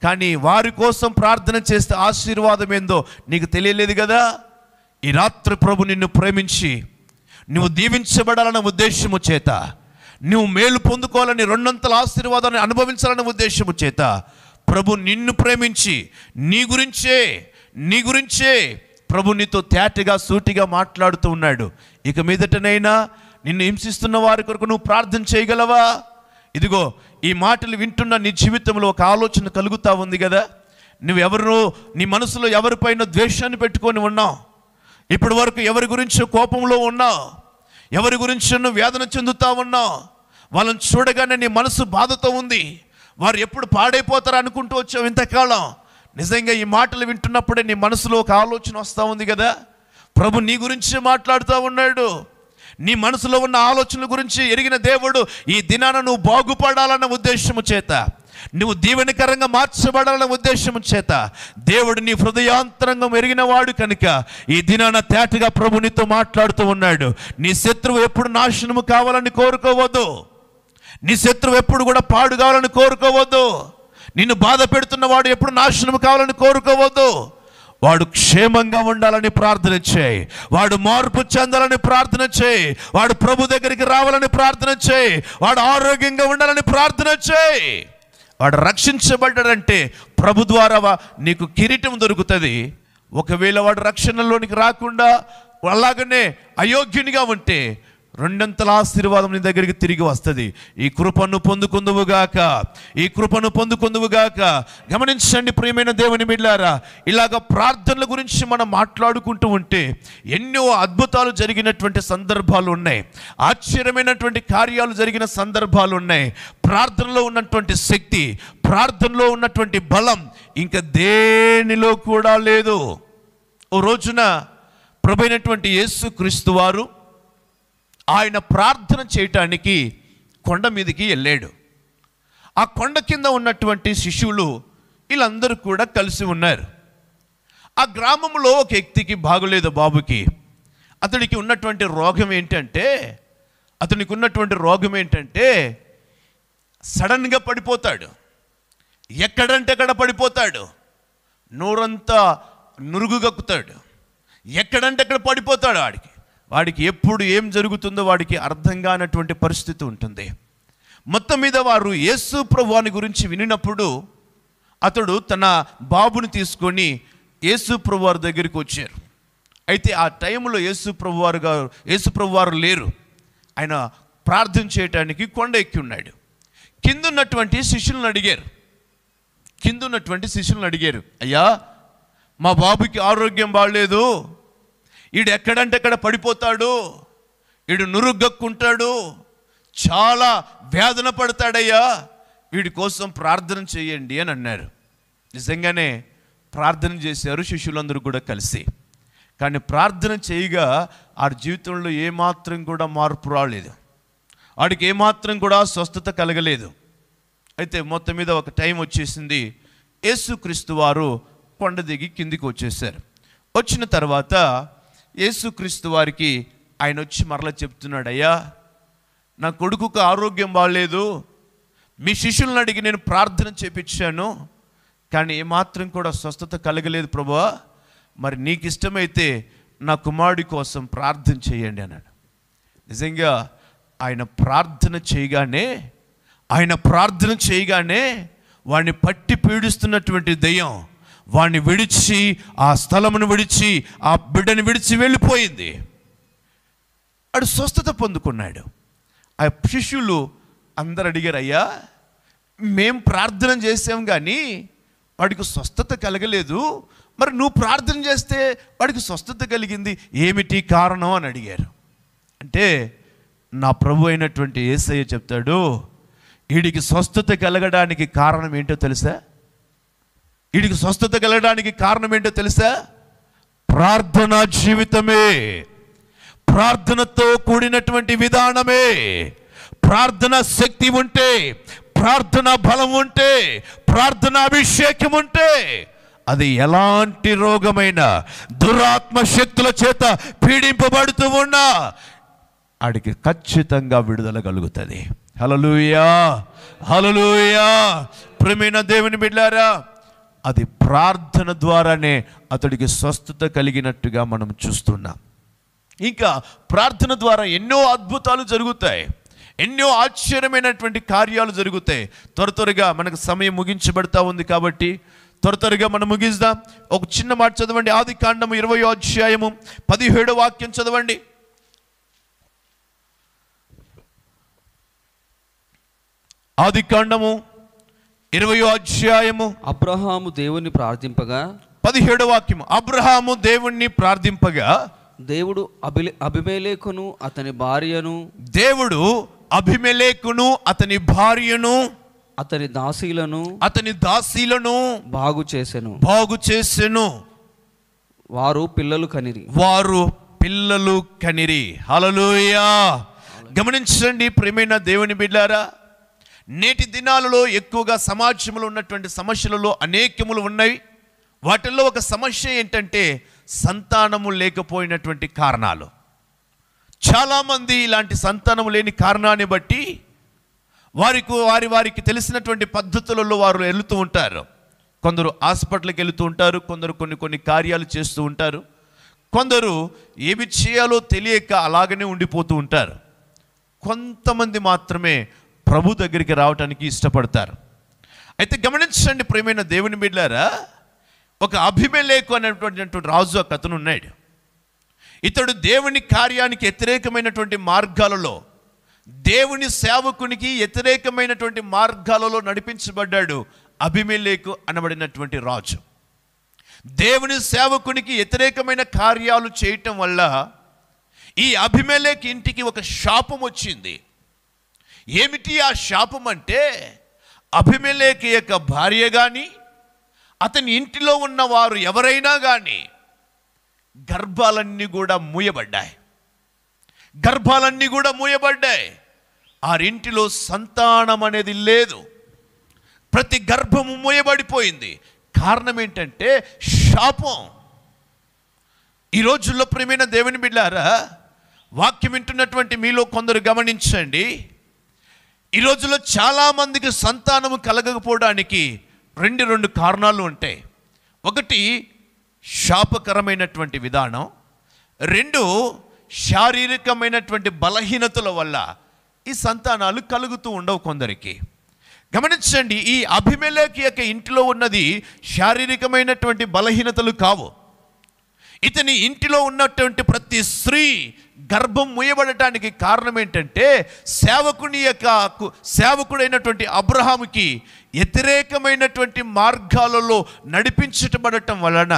కానీ వారి కోసం ప్రార్థన చేస్తే ఆశీర్వాదం ఏందో నీకు తెలియలేదు కదా ఈ రాత్రి ప్రభు నిన్ను ప్రేమించి నువ్వు దీవించబడాలన్న ఉద్దేశము చేత నువ్వు మేలు పొందుకోవాలని రెండంతల ఆశీర్వాదాన్ని అనుభవించాలన్న ఉద్దేశము చేత ప్రభు నిన్ను ప్రేమించి నీ గురించే నీ గురించే ప్రభు నీతో తేటగా సూటిగా మాట్లాడుతూ ఉన్నాడు ఇక మీదటనైనా నిన్ను హింసిస్తున్న వారి కొరకు నువ్వు ప్రార్థన చేయగలవా ఇదిగో ఈ మాటలు వింటున్న నీ జీవితంలో ఒక ఆలోచన కలుగుతూ ఉంది కదా నువ్వెవరు నీ మనసులో ఎవరిపైన ద్వేషాన్ని పెట్టుకొని ఉన్నావు ఇప్పటి వరకు ఎవరి గురించి కోపంలో ఉన్నావు ఎవరి గురించి నువ్వు వేదన చెందుతా ఉన్నావు వాళ్ళని చూడగానే నీ మనసు బాధతో ఉంది వారు ఎప్పుడు పాడైపోతారు అనుకుంటూ వచ్చావు ఇంతకాలం నిజంగా ఈ మాటలు వింటున్నప్పుడే నీ మనసులో ఒక ఆలోచన వస్తూ ఉంది కదా ప్రభు నీ గురించి మాట్లాడుతూ ఉన్నాడు నీ మనసులో ఉన్న ఆలోచనల గురించి ఎరిగిన దేవుడు ఈ దినాన నువ్వు బాగుపడాలన్న ఉద్దేశము చేత నువ్వు దీవెనికరంగా మార్చబడాలనే ఉద్దేశం చేత దేవుడు నీ హృదయాంతరంగం ఎరిగినవాడు కనుక ఈ దినాన తేటగా ప్రభు నీతో మాట్లాడుతూ ఉన్నాడు నీ శత్రువు ఎప్పుడు నాశనము కావాలని కోరుకోవద్దు నీ శత్రువు ఎప్పుడు కూడా పాడు కావాలని కోరుకోవద్దు నిన్ను బాధ పెడుతున్న వాడు ఎప్పుడు నాశనం కావాలని కోరుకోవద్దు వాడు క్షేమంగా ఉండాలని ప్రార్థన చేయి వాడు మార్పు చెందాలని ప్రార్థన చేయి వాడు ప్రభు దగ్గరికి రావాలని ప్రార్థన చేయి వాడు ఆరోగ్యంగా ఉండాలని ప్రార్థన చేయి వాడు రక్షించబడ్డాడంటే ప్రభు ద్వారా నీకు కిరీటం దొరుకుతుంది ఒకవేళ వాడు రక్షణలోనికి రాకుండా అలాగనే అయోగ్యునిగా ఉంటే రెండంతల ఆశీర్వాదం నీ దగ్గరికి తిరిగి వస్తుంది ఈ కృపను పొందుకుందువుగాక ఈ కృపను పొందుకుందువుగాక గమనించండి ప్రియమైన దేవుని బిడ్డారా ఇలాగ ప్రార్థనల గురించి మనం మాట్లాడుకుంటూ ఉంటే ఎన్నో అద్భుతాలు జరిగినటువంటి సందర్భాలు ఉన్నాయి ఆశ్చర్యమైనటువంటి కార్యాలు జరిగిన సందర్భాలు ఉన్నాయి ప్రార్థనలో ఉన్నటువంటి శక్తి ప్రార్థనలో ఉన్నటువంటి బలం ఇంకా దేనిలో కూడా లేదు ఓ రోజున ప్రభైనటువంటి యేసు క్రీస్తు వారు ఆయన ప్రార్థన చేయటానికి కొండ మీదకి వెళ్ళాడు ఆ కొండ కింద ఉన్నటువంటి శిష్యులు వీళ్ళందరూ కూడా కలిసి ఉన్నారు ఆ గ్రామంలో ఒక వ్యక్తికి బాగులేదు బాబుకి అతనికి ఉన్నటువంటి రోగం ఏంటంటే అతనికి ఉన్నటువంటి రోగం ఏంటంటే సడన్గా పడిపోతాడు ఎక్కడంటే అక్కడ పడిపోతాడు నోరంతా నురుగు ఎక్కడంటే అక్కడ పడిపోతాడు ఆడికి వాడికి ఎప్పుడు ఏం జరుగుతుందో వాడికి అర్థం కానటువంటి పరిస్థితి ఉంటుంది మొత్తం మీద వారు యేసు ప్రభువాని గురించి వినినప్పుడు అతడు తన బాబుని తీసుకొని యేసు ప్రభువారి దగ్గరికి వచ్చారు అయితే ఆ టైంలో యేసు ప్రభువారు గారు యేసు ప్రభువారు లేరు ఆయన ప్రార్థన చేయటానికి కొండ ఎక్కి ఉన్నాడు కిందున్నటువంటి శిష్యులను అడిగారు కిందున్నటువంటి శిష్యులను అడిగారు అయ్యా మా బాబుకి ఆరోగ్యం బాగలేదు వీడు ఎక్కడంటే ఎక్కడ పడిపోతాడు వీడు నురుగ్గక్కుంటాడు చాలా వేదన పడతాడయ్యా వీడి కోసం ప్రార్థన చేయండి అని అన్నారు నిజంగానే ప్రార్థన చేశారు శిష్యులందరూ కూడా కలిసి కానీ ప్రార్థన చేయగా ఆడి జీవితంలో ఏమాత్రం కూడా మార్పు రాలేదు వాడికి ఏమాత్రం కూడా స్వస్థత కలగలేదు అయితే మొత్తం మీద ఒక టైం వచ్చేసింది యేసుక్రీస్తు వారు కొండ దిగి కిందికి వచ్చేసారు వచ్చిన తర్వాత యేసుక్రీస్తు వారికి ఆయన వచ్చి మరలా చెప్తున్నాడు అయ్యా నా కొడుకుకు ఆరోగ్యం బాగలేదు మీ శిష్యులను అడిగి నేను ప్రార్థన చేపించాను కానీ ఏమాత్రం కూడా స్వస్థత కలగలేదు ప్రభా మరి నీకు ఇష్టమైతే నా కుమారుడి కోసం ప్రార్థన చేయండి అన్నాడు నిజంగా ఆయన ప్రార్థన చేయగానే ఆయన ప్రార్థన చేయగానే వాడిని పట్టి పీడిస్తున్నటువంటి దయ్యం వాడిని విడిచి ఆ స్థలమును విడిచి ఆ బిడ్డని విడిచి వెళ్ళిపోయింది వాడు స్వస్థత పొందుకున్నాడు ఆ శిష్యులు అందరు అడిగారు అయ్యా మేం ప్రార్థన చేసాం కానీ వాడికి స్వస్థత కలగలేదు మరి నువ్వు ప్రార్థన చేస్తే వాడికి స్వస్థత కలిగింది ఏమిటి కారణం అని అడిగారు అంటే నా ప్రభు అయినటువంటి ఏసయ్య చెప్తాడు వీడికి స్వస్థత కలగడానికి కారణం ఏంటో తెలుసా వీడికి స్వస్థత కలగడానికి కారణం ఏంటో తెలుసా ప్రార్థన జీవితమే ప్రార్థనతో కూడినటువంటి విధానమే ప్రార్థన శక్తి ఉంటే ప్రార్థన బలం ఉంటే ప్రార్థన అభిషేకం ఉంటే అది ఎలాంటి రోగమైన దురాత్మ శక్తుల చేత పీడింపబడుతూ ఉన్నా ఆడికి ఖచ్చితంగా విడుదల కలుగుతుంది హలలుయా హలలుయా ప్రమీణ దేవుని బిడ్డారా అది ప్రార్థన ద్వారానే అతడికి స్వస్థత కలిగినట్టుగా మనం చూస్తున్నాం ఇంకా ప్రార్థన ద్వారా ఎన్నో అద్భుతాలు జరుగుతాయి ఎన్నో ఆశ్చర్యమైనటువంటి కార్యాలు జరుగుతాయి త్వర త్వరగా మనకు సమయం ముగించబడతా ఉంది కాబట్టి త్వర త్వరగా మనం ముగిస్తాం ఒక చిన్న మాట చదవండి ఆది కాండము ఇరవై అధ్యాయము పదిహేడు వాక్యం చదవండి ఆది కాండము ఇరవయో అధ్యాయము అబ్రహాము దేవుణ్ణి ప్రార్థింపగా పదిహేడు వాక్యము అబ్రహాము దేవుణ్ణి ప్రార్థింపగా దేవుడు అభిలే అభిమేలేకును అతని భార్యను దేవుడు అభిమేలేకును అతని భార్యను అతని దాసీలను అతని దాసీలను బాగు చేసెను బాగు చేసెను వారు పిల్లలు కనిరి వారు పిల్లలు కనిరి హలలోయా గమనించండి ప్రేమైన దేవుని బిడ్డారా నేటి దినాలలో ఎక్కువగా సమాజంలో ఉన్నటువంటి సమస్యలలో అనేకములు ఉన్నాయి వాటిల్లో ఒక సమస్య ఏంటంటే సంతానము లేకపోయినటువంటి కారణాలు చాలామంది ఇలాంటి సంతానము లేని కారణాన్ని బట్టి వారికి వారి వారికి తెలిసినటువంటి పద్ధతులలో వారు వెళుతూ ఉంటారు కొందరు హాస్పిటల్కి వెళుతూ ఉంటారు కొందరు కొన్ని కొన్ని కార్యాలు చేస్తూ ఉంటారు కొందరు ఏమి చేయాలో తెలియక అలాగనే ఉండిపోతూ ఉంటారు కొంతమంది మాత్రమే ప్రభు దగ్గరికి రావటానికి ఇష్టపడతారు అయితే గమనించండి ప్రేమైన దేవుని బిడ్డారా ఒక అభిమేలేకు అనేటువంటి రాజు ఒక అతను ఉన్నాడు ఇతడు దేవుని కార్యానికి వ్యతిరేకమైనటువంటి మార్గాలలో దేవుని సేవకునికి వ్యతిరేకమైనటువంటి మార్గాలలో నడిపించబడ్డాడు అభిమేలేకు అనబడినటువంటి రాజు దేవుని సేవకునికి వ్యతిరేకమైన కార్యాలు చేయటం వల్ల ఈ అభిమేలేక్ ఇంటికి ఒక శాపం వచ్చింది ఏమిటి ఆ శాపం అంటే అభిమలేఖ యొక్క భార్య కానీ అతని ఇంటిలో ఉన్నవారు ఎవరైనా కానీ గర్భాలన్నీ కూడా మూయబడ్డాయి గర్భాలన్నీ కూడా మూయబడ్డాయి ఆరింటిలో సంతానం అనేది లేదు ప్రతి గర్భము మూయబడిపోయింది కారణం ఏంటంటే శాపం ఈ రోజుల్లో ప్రేమైన దేవుని బిడ్డారా వాక్యం వింటున్నటువంటి మీలో కొందరు గమనించండి ఈ రోజులో చాలామందికి సంతానం కలగకపోవడానికి రెండు రెండు కారణాలు ఉంటాయి ఒకటి శాపకరమైనటువంటి విధానం రెండు శారీరకమైనటువంటి బలహీనతల వల్ల ఈ సంతానాలు కలుగుతూ ఉండవు కొందరికి గమనించండి ఈ అభిమేలకి యొక్క ఇంటిలో ఉన్నది శారీరకమైనటువంటి బలహీనతలు కావు ఇతని ఇంటిలో ఉన్నటువంటి ప్రతి స్త్రీ గర్భం ముయబడటానికి కారణం ఏంటంటే సేవకుని యొక్క సేవకుడైనటువంటి అబ్రహాముకి వ్యతిరేకమైనటువంటి మార్గాలలో నడిపించబడటం వలన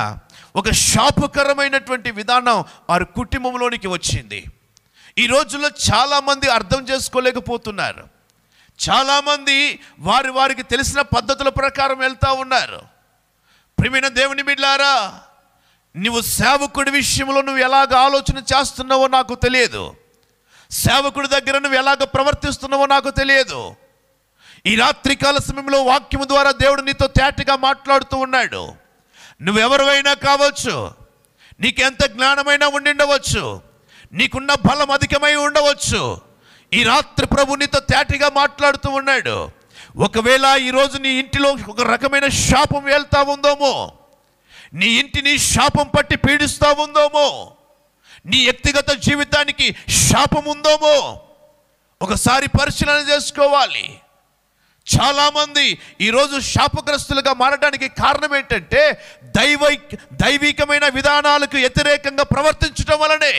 ఒక శాపకరమైనటువంటి విధానం వారి కుటుంబంలోనికి వచ్చింది ఈ రోజుల్లో చాలామంది అర్థం చేసుకోలేకపోతున్నారు చాలామంది వారి వారికి తెలిసిన పద్ధతుల ప్రకారం వెళ్తూ ఉన్నారు ప్రమీణ దేవుని బిడ్లారా నువ్వు సేవకుడి విషయంలో నువ్వు ఎలాగ ఆలోచన చేస్తున్నావో నాకు తెలియదు సేవకుడి దగ్గర నువ్వు ఎలాగ ప్రవర్తిస్తున్నావో నాకు తెలియదు ఈ రాత్రికాల సమయంలో వాక్యం ద్వారా దేవుడు నీతో తేటగా మాట్లాడుతూ ఉన్నాడు నువ్వెవరివైనా కావచ్చు నీకెంత జ్ఞానమైనా ఉండిండవచ్చు నీకున్న బలం అధికమై ఉండవచ్చు ఈ రాత్రి ప్రభు నీతో తేటగా మాట్లాడుతూ ఉన్నాడు ఒకవేళ ఈరోజు నీ ఇంటిలో ఒక రకమైన శాపం వెళ్తా ఉందోమో నీ ఇంటిని శాపం పట్టి పీడిస్తా ఉందోమో నీ వ్యక్తిగత జీవితానికి శాపం ఉందోమో ఒకసారి పరిశీలన చేసుకోవాలి చాలామంది ఈరోజు శాపగ్రస్తులుగా మారడానికి కారణం ఏంటంటే దైవ దైవికమైన విధానాలకు వ్యతిరేకంగా ప్రవర్తించడం వలనే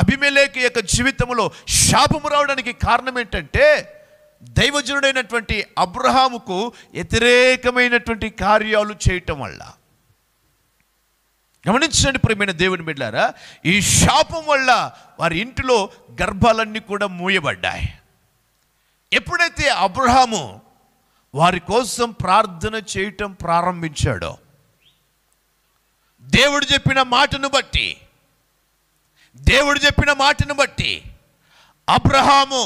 అభిమేలేకి యొక్క జీవితంలో శాపము రావడానికి కారణం ఏంటంటే దైవజనుడైనటువంటి అబ్రహాముకు వ్యతిరేకమైనటువంటి కార్యాలు చేయటం వల్ల గమనించండి ప్రియమైన దేవుని బిడ్డారా ఈ శాపం వల్ల వారి ఇంటిలో గర్భాలన్నీ కూడా మూయబడ్డాయి ఎప్పుడైతే అబ్రహాము వారి కోసం ప్రార్థన చేయటం ప్రారంభించాడో దేవుడు చెప్పిన మాటను బట్టి దేవుడు చెప్పిన మాటను బట్టి అబ్రహాము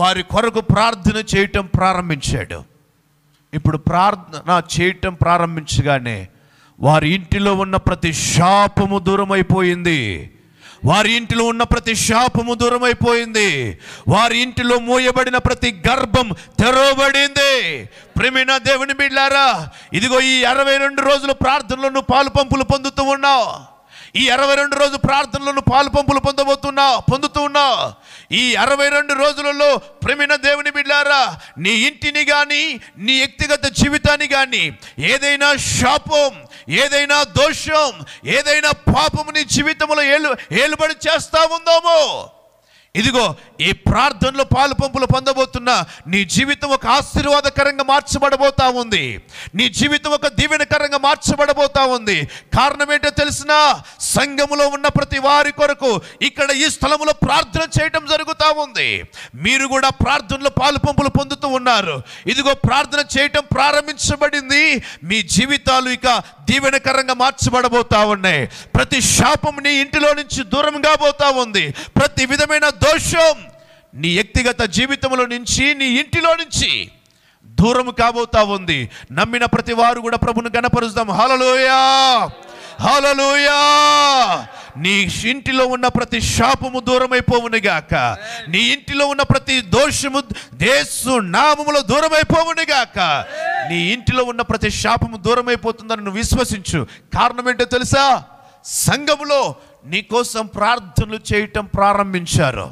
వారి కొరకు ప్రార్థన చేయటం ప్రారంభించాడు ఇప్పుడు ప్రార్థన చేయటం ప్రారంభించగానే వారి ఇంటిలో ఉన్న ప్రతి శాపము దూరమైపోయింది వారి ఇంటిలో ఉన్న ప్రతి శాపము దూరమైపోయింది వారి ఇంటిలో మూయబడిన ప్రతి గర్భం తెరవబడింది ప్రేమిన దేవుని బిడ్లారా ఇదిగో ఈ అరవై రెండు రోజులు ప్రార్థనలను పాలు పంపులు పొందుతూ ఉన్నావు ఈ అరవై రెండు రోజు ప్రార్థనలను పాలు పంపులు పొందబోతున్నా పొందుతూ ఈ అరవై రెండు రోజులలో ప్రేమిన దేవుని బిడ్డారా నీ ఇంటిని కానీ నీ వ్యక్తిగత జీవితాన్ని కానీ ఏదైనా శాపం ఏదైనా దోషం ఏదైనా పాపము నీ జీవితంలో ఏలు ఏలుబడి చేస్తా ఉందామో ఇదిగో ఈ ప్రార్థనలు పాలు పంపులు పొందబోతున్న నీ జీవితం ఒక ఆశీర్వాదకరంగా మార్చబడబోతా ఉంది నీ జీవితం ఒక దీవెనకరంగా మార్చబడబోతా ఉంది కారణం ఏంటో తెలిసిన సంఘములో ఉన్న ప్రతి వారి కొరకు ఇక్కడ ఈ స్థలంలో ప్రార్థన చేయడం జరుగుతూ ఉంది మీరు కూడా ప్రార్థనలు పాలు పంపులు పొందుతూ ఉన్నారు ఇదిగో ప్రార్థన చేయటం ప్రారంభించబడింది మీ జీవితాలు ఇక దీవెనకరంగా మార్చబడబోతా ఉన్నాయి ప్రతి శాపం నీ ఇంటిలో నుంచి దూరంగా పోతా ఉంది ప్రతి విధమైన దోషం నీ వ్యక్తిగత జీవితంలో నుంచి నీ ఇంటిలో నుంచి దూరం కాబోతా ఉంది నమ్మిన ప్రతి వారు కూడా ప్రభును గణపరుస్తాం హలలోయా హలలోయా నీ ఇంటిలో ఉన్న ప్రతి శాపము దూరమైపోవును గాక నీ ఇంటిలో ఉన్న ప్రతి దోషము దేశు నామములో దూరమైపోవును గాక నీ ఇంటిలో ఉన్న ప్రతి శాపము దూరమైపోతుందని నువ్వు విశ్వసించు కారణం ఏంటో తెలుసా సంఘములో నీకోసం ప్రార్థనలు చేయటం ప్రారంభించారు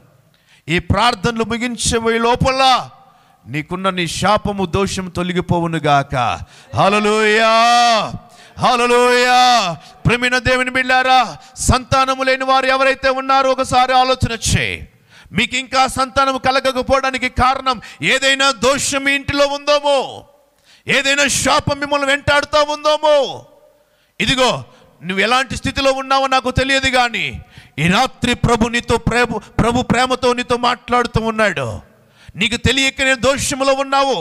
ఈ ప్రార్థనలు ముగించే లోపల నీకున్న నీ శాపము దోషం గాక హలలుయా హలోయ ప్రేమిన దేవుని బిళ్ళారా సంతానము లేని వారు ఎవరైతే ఉన్నారో ఒకసారి ఆలోచన చేయి మీకు ఇంకా సంతానం కలగకపోవడానికి కారణం ఏదైనా దోషం మీ ఇంటిలో ఉందోమో ఏదైనా శాపం మిమ్మల్ని వెంటాడుతూ ఉందోమో ఇదిగో నువ్వు ఎలాంటి స్థితిలో ఉన్నావో నాకు తెలియదు కానీ ఈ రాత్రి ప్రభు నీతో ప్రేమ ప్రభు ప్రేమతో నీతో మాట్లాడుతూ ఉన్నాడు నీకు తెలియకనే దోషములో ఉన్నావు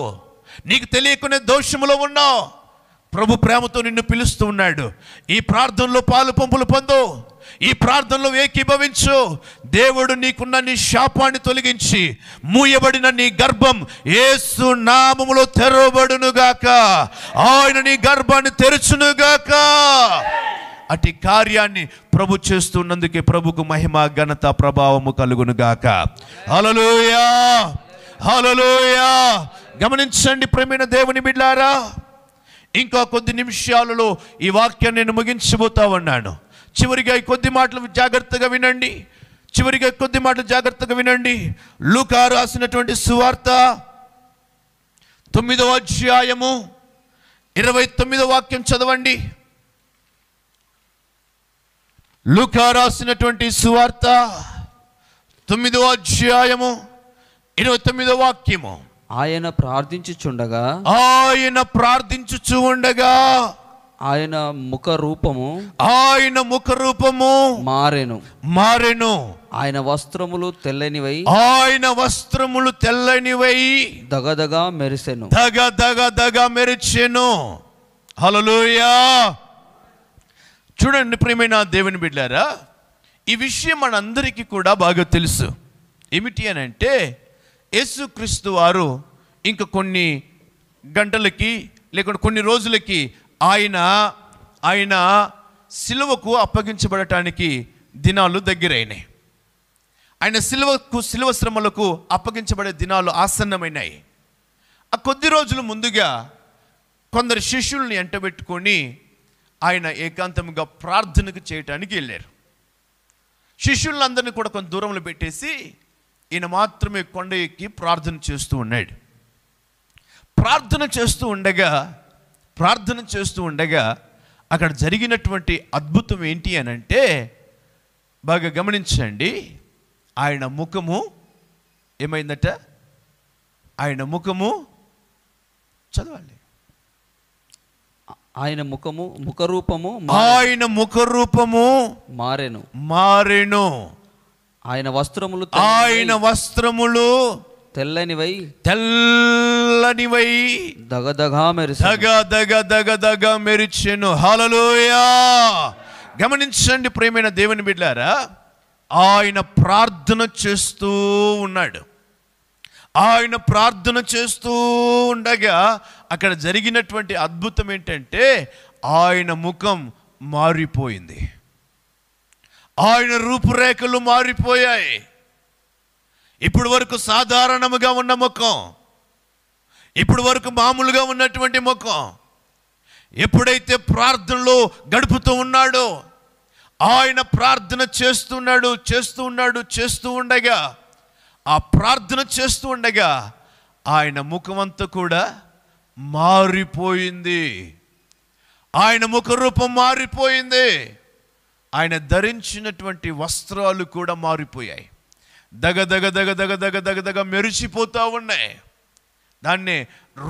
నీకు తెలియకునే దోషములో ఉన్నావు ప్రభు ప్రేమతో నిన్ను పిలుస్తూ ఉన్నాడు ఈ ప్రార్థనలో పాలు పంపులు పొందు ఈ ప్రార్థనలో ఏకీభవించు దేవుడు నీకున్న నీ శాపాన్ని తొలగించి మూయబడిన నీ గర్భం ఏసు నామములో తెరవబడునుగాక ఆయన నీ గర్భాన్ని తెరచునుగాక అటు కార్యాన్ని ప్రభు చేస్తున్నందుకే ప్రభుకు మహిమ ఘనత ప్రభావము కలుగునుగాక హలలోయా హలలోయా గమనించండి ప్రమీణ దేవుని బిడ్డారా ఇంకా కొద్ది నిమిషాలలో ఈ వాక్యం నేను ముగించబోతా ఉన్నాను చివరిగా ఈ కొద్ది మాటలు జాగ్రత్తగా వినండి చివరిగా కొద్ది మాటలు జాగ్రత్తగా వినండి లూకా రాసినటువంటి సువార్త తొమ్మిదవ అధ్యాయము ఇరవై తొమ్మిదవ వాక్యం చదవండి లూకా రాసినటువంటి సువార్త తొమ్మిదవ అధ్యాయము ఇరవై తొమ్మిదవ వాక్యము ఆయన ప్రార్థించుచుండగా ఆయన ప్రార్థించుచు ఉండగా ఆయన ముఖ రూపము ఆయన ముఖ రూపము మారెను మారెను ఆయన వస్త్రములు తెల్లనివై ఆయన వస్త్రములు తెల్లనివై దగదగా మెరిసెను దగ దగ దగ మెరిచెను హలలుయా చూడండి ప్రేమైన దేవుని బిడ్డారా ఈ విషయం మనందరికీ కూడా బాగా తెలుసు ఏమిటి అని అంటే యేసుక్రీస్తు వారు ఇంక కొన్ని గంటలకి లేకుంటే కొన్ని రోజులకి ఆయన ఆయన సిలువకు అప్పగించబడటానికి దినాలు దగ్గరైనాయి ఆయన సిలువకు సిలువ శ్రమలకు అప్పగించబడే దినాలు ఆసన్నమైనాయి ఆ కొద్ది రోజులు ముందుగా కొందరు శిష్యుల్ని ఎంటబెట్టుకొని ఆయన ఏకాంతంగా ప్రార్థనకు చేయటానికి వెళ్ళారు శిష్యులందరినీ కూడా కొంత దూరంలో పెట్టేసి ఈయన మాత్రమే కొండ ఎక్కి ప్రార్థన చేస్తూ ఉన్నాడు ప్రార్థన చేస్తూ ఉండగా ప్రార్థన చేస్తూ ఉండగా అక్కడ జరిగినటువంటి అద్భుతం ఏంటి అని అంటే బాగా గమనించండి ఆయన ముఖము ఏమైందట ఆయన ముఖము చదవాలి ఆయన ముఖము ముఖరూపము ఆయన ముఖరూపము మారెను మారెను ఆయన వస్త్రములు ఆయన వస్త్రములు తెల్లనివై తెల్లనివై దగదగా మెరిచి దగ దగ దగ దగ మెరిచెను హాలలోయా గమనించండి ప్రేమైన దేవుని బిడ్డారా ఆయన ప్రార్థన చేస్తూ ఉన్నాడు ఆయన ప్రార్థన చేస్తూ ఉండగా అక్కడ జరిగినటువంటి అద్భుతం ఏంటంటే ఆయన ముఖం మారిపోయింది ఆయన రూపురేఖలు మారిపోయాయి ఇప్పుడు వరకు సాధారణముగా ఉన్న ముఖం ఇప్పుడు వరకు మామూలుగా ఉన్నటువంటి ముఖం ఎప్పుడైతే ప్రార్థనలో గడుపుతూ ఉన్నాడో ఆయన ప్రార్థన చేస్తున్నాడు చేస్తూ ఉన్నాడు చేస్తూ ఉండగా ఆ ప్రార్థన చేస్తూ ఉండగా ఆయన ముఖమంతా కూడా మారిపోయింది ఆయన ముఖరూపం మారిపోయింది ఆయన ధరించినటువంటి వస్త్రాలు కూడా మారిపోయాయి దగ దగ దగ దగ దగ దగ దగ మెరిచిపోతూ ఉన్నాయి దాన్ని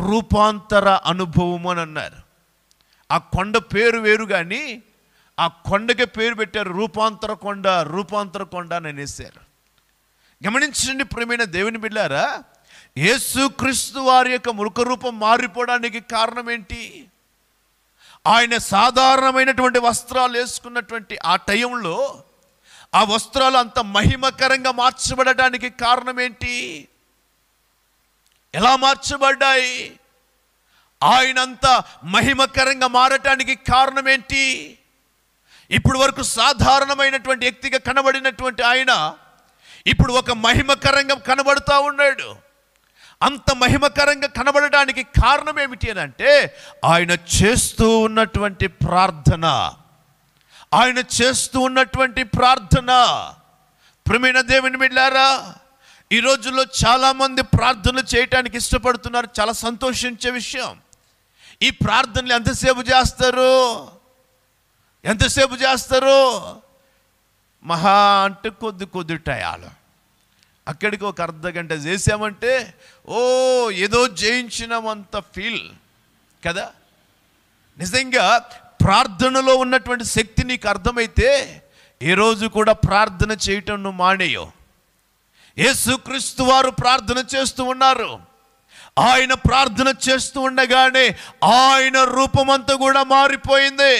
రూపాంతర అనుభవం అని అన్నారు ఆ కొండ పేరు వేరు కానీ ఆ కొండకి పేరు పెట్టారు రూపాంతర కొండ రూపాంతర కొండ అని అనేసారు గమనించండి ప్రేమైన దేవుని బిళ్ళారా క్రీస్తు వారి యొక్క రూపం మారిపోవడానికి కారణం ఏంటి ఆయన సాధారణమైనటువంటి వస్త్రాలు వేసుకున్నటువంటి ఆ టైంలో ఆ వస్త్రాలు అంత మహిమకరంగా మార్చబడటానికి కారణం ఏంటి ఎలా మార్చబడ్డాయి ఆయనంత మహిమకరంగా మారటానికి కారణం ఏంటి ఇప్పుడు వరకు సాధారణమైనటువంటి వ్యక్తిగా కనబడినటువంటి ఆయన ఇప్పుడు ఒక మహిమకరంగా కనబడుతూ ఉన్నాడు అంత మహిమకరంగా కనబడడానికి కారణం ఏమిటి అని అంటే ఆయన చేస్తూ ఉన్నటువంటి ప్రార్థన ఆయన చేస్తూ ఉన్నటువంటి ప్రార్థన ప్రమీణ దేవుని వెళ్ళారా ఈ రోజుల్లో చాలామంది ప్రార్థనలు చేయటానికి ఇష్టపడుతున్నారు చాలా సంతోషించే విషయం ఈ ప్రార్థనలు ఎంతసేపు చేస్తారు ఎంతసేపు చేస్తారు మహా అంటే కొద్ది కొద్ది టయాలు అక్కడికి ఒక అర్ధ గంట చేసామంటే ఓ ఏదో జయించినమంత ఫీల్ కదా నిజంగా ప్రార్థనలో ఉన్నటువంటి శక్తి నీకు అర్థమైతే ఏ రోజు కూడా ప్రార్థన చేయటం నువ్వు మానేయో యేసుక్రీస్తు వారు ప్రార్థన చేస్తూ ఉన్నారు ఆయన ప్రార్థన చేస్తూ ఉండగానే ఆయన రూపమంతా కూడా మారిపోయింది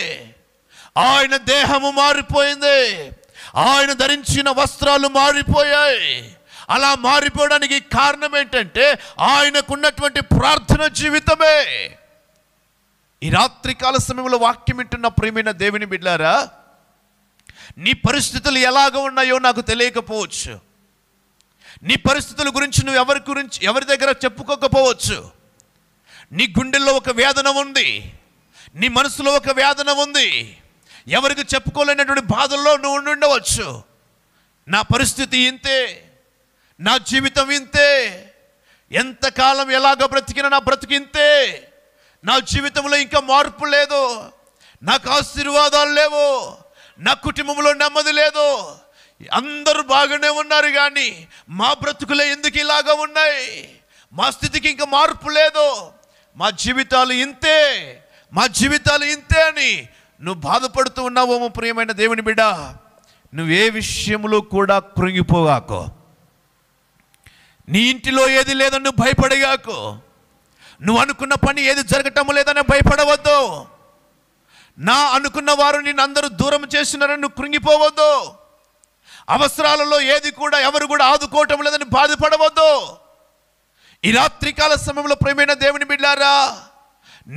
ఆయన దేహము మారిపోయింది ఆయన ధరించిన వస్త్రాలు మారిపోయాయి అలా మారిపోవడానికి కారణం ఏంటంటే ఆయనకున్నటువంటి ప్రార్థన జీవితమే ఈ రాత్రికాల సమయంలో వాక్యం వింటున్న ప్రేమైన దేవుని బిడ్డారా నీ పరిస్థితులు ఎలాగ ఉన్నాయో నాకు తెలియకపోవచ్చు నీ పరిస్థితుల గురించి నువ్వు ఎవరి గురించి ఎవరి దగ్గర చెప్పుకోకపోవచ్చు నీ గుండెల్లో ఒక వేదన ఉంది నీ మనసులో ఒక వేదన ఉంది ఎవరికి చెప్పుకోలేనటువంటి బాధల్లో నువ్వు ఉండవచ్చు నా పరిస్థితి ఇంతే నా జీవితం ఇంతే ఎంతకాలం ఎలాగో బ్రతికినా నా బ్రతికి ఇంతే నా జీవితంలో ఇంకా మార్పు లేదు నాకు ఆశీర్వాదాలు లేవు నా కుటుంబంలో నెమ్మది లేదు అందరూ బాగానే ఉన్నారు కానీ మా బ్రతుకులే ఎందుకు ఇలాగా ఉన్నాయి మా స్థితికి ఇంకా మార్పు లేదు మా జీవితాలు ఇంతే మా జీవితాలు ఇంతే అని నువ్వు బాధపడుతూ ఉన్నావు ప్రియమైన దేవుని బిడ్డ నువ్వే విషయంలో కూడా కృంగిపోగాకో నీ ఇంటిలో ఏది లేదని నువ్వు భయపడగాకు నువ్వు అనుకున్న పని ఏది జరగటం లేదని భయపడవద్దు నా అనుకున్న వారు నేను అందరూ దూరం చేస్తున్నారని నువ్వు కృంగిపోవద్దు అవసరాలలో ఏది కూడా ఎవరు కూడా ఆదుకోవటం లేదని బాధపడవద్దు ఈ రాత్రికాల సమయంలో ప్రేమైన దేవుని బిడ్డారా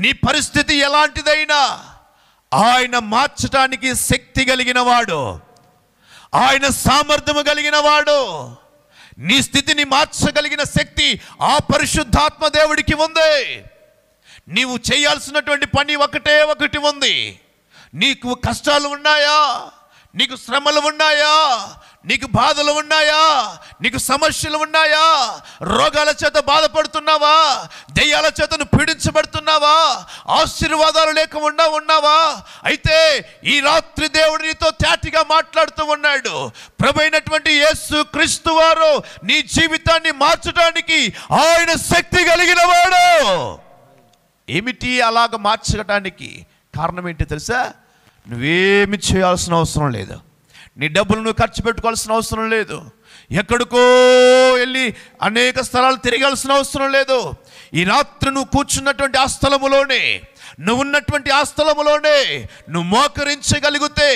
నీ పరిస్థితి ఎలాంటిదైనా ఆయన మార్చడానికి శక్తి కలిగినవాడు ఆయన సామర్థ్యము కలిగినవాడు నీ స్థితిని మార్చగలిగిన శక్తి ఆ పరిశుద్ధాత్మ దేవుడికి ఉంది నీవు చేయాల్సినటువంటి పని ఒకటే ఒకటి ఉంది నీకు కష్టాలు ఉన్నాయా నీకు శ్రమలు ఉన్నాయా నీకు బాధలు ఉన్నాయా నీకు సమస్యలు ఉన్నాయా రోగాల చేత బాధపడుతున్నావా దెయ్యాల చేతను పీడించబడుతున్నావా ఆశీర్వాదాలు లేకుండా ఉన్నావా అయితే ఈ రాత్రి దేవుడు నీతో తేటిగా మాట్లాడుతూ ఉన్నాడు ప్రభైనటువంటి యేసు క్రీస్తు వారు నీ జీవితాన్ని మార్చడానికి ఆయన శక్తి కలిగిన వాడు ఏమిటి అలాగ మార్చడానికి కారణం ఏంటి తెలుసా నువ్వేమి చేయాల్సిన అవసరం లేదు నీ డబ్బులు నువ్వు ఖర్చు పెట్టుకోవాల్సిన అవసరం లేదు ఎక్కడికో వెళ్ళి అనేక స్థలాలు తిరగాల్సిన అవసరం లేదు ఈ రాత్రి నువ్వు కూర్చున్నటువంటి ఆ స్థలములోనే నువ్వు ఉన్నటువంటి ఆ స్థలములోనే నువ్వు మోకరించగలిగితే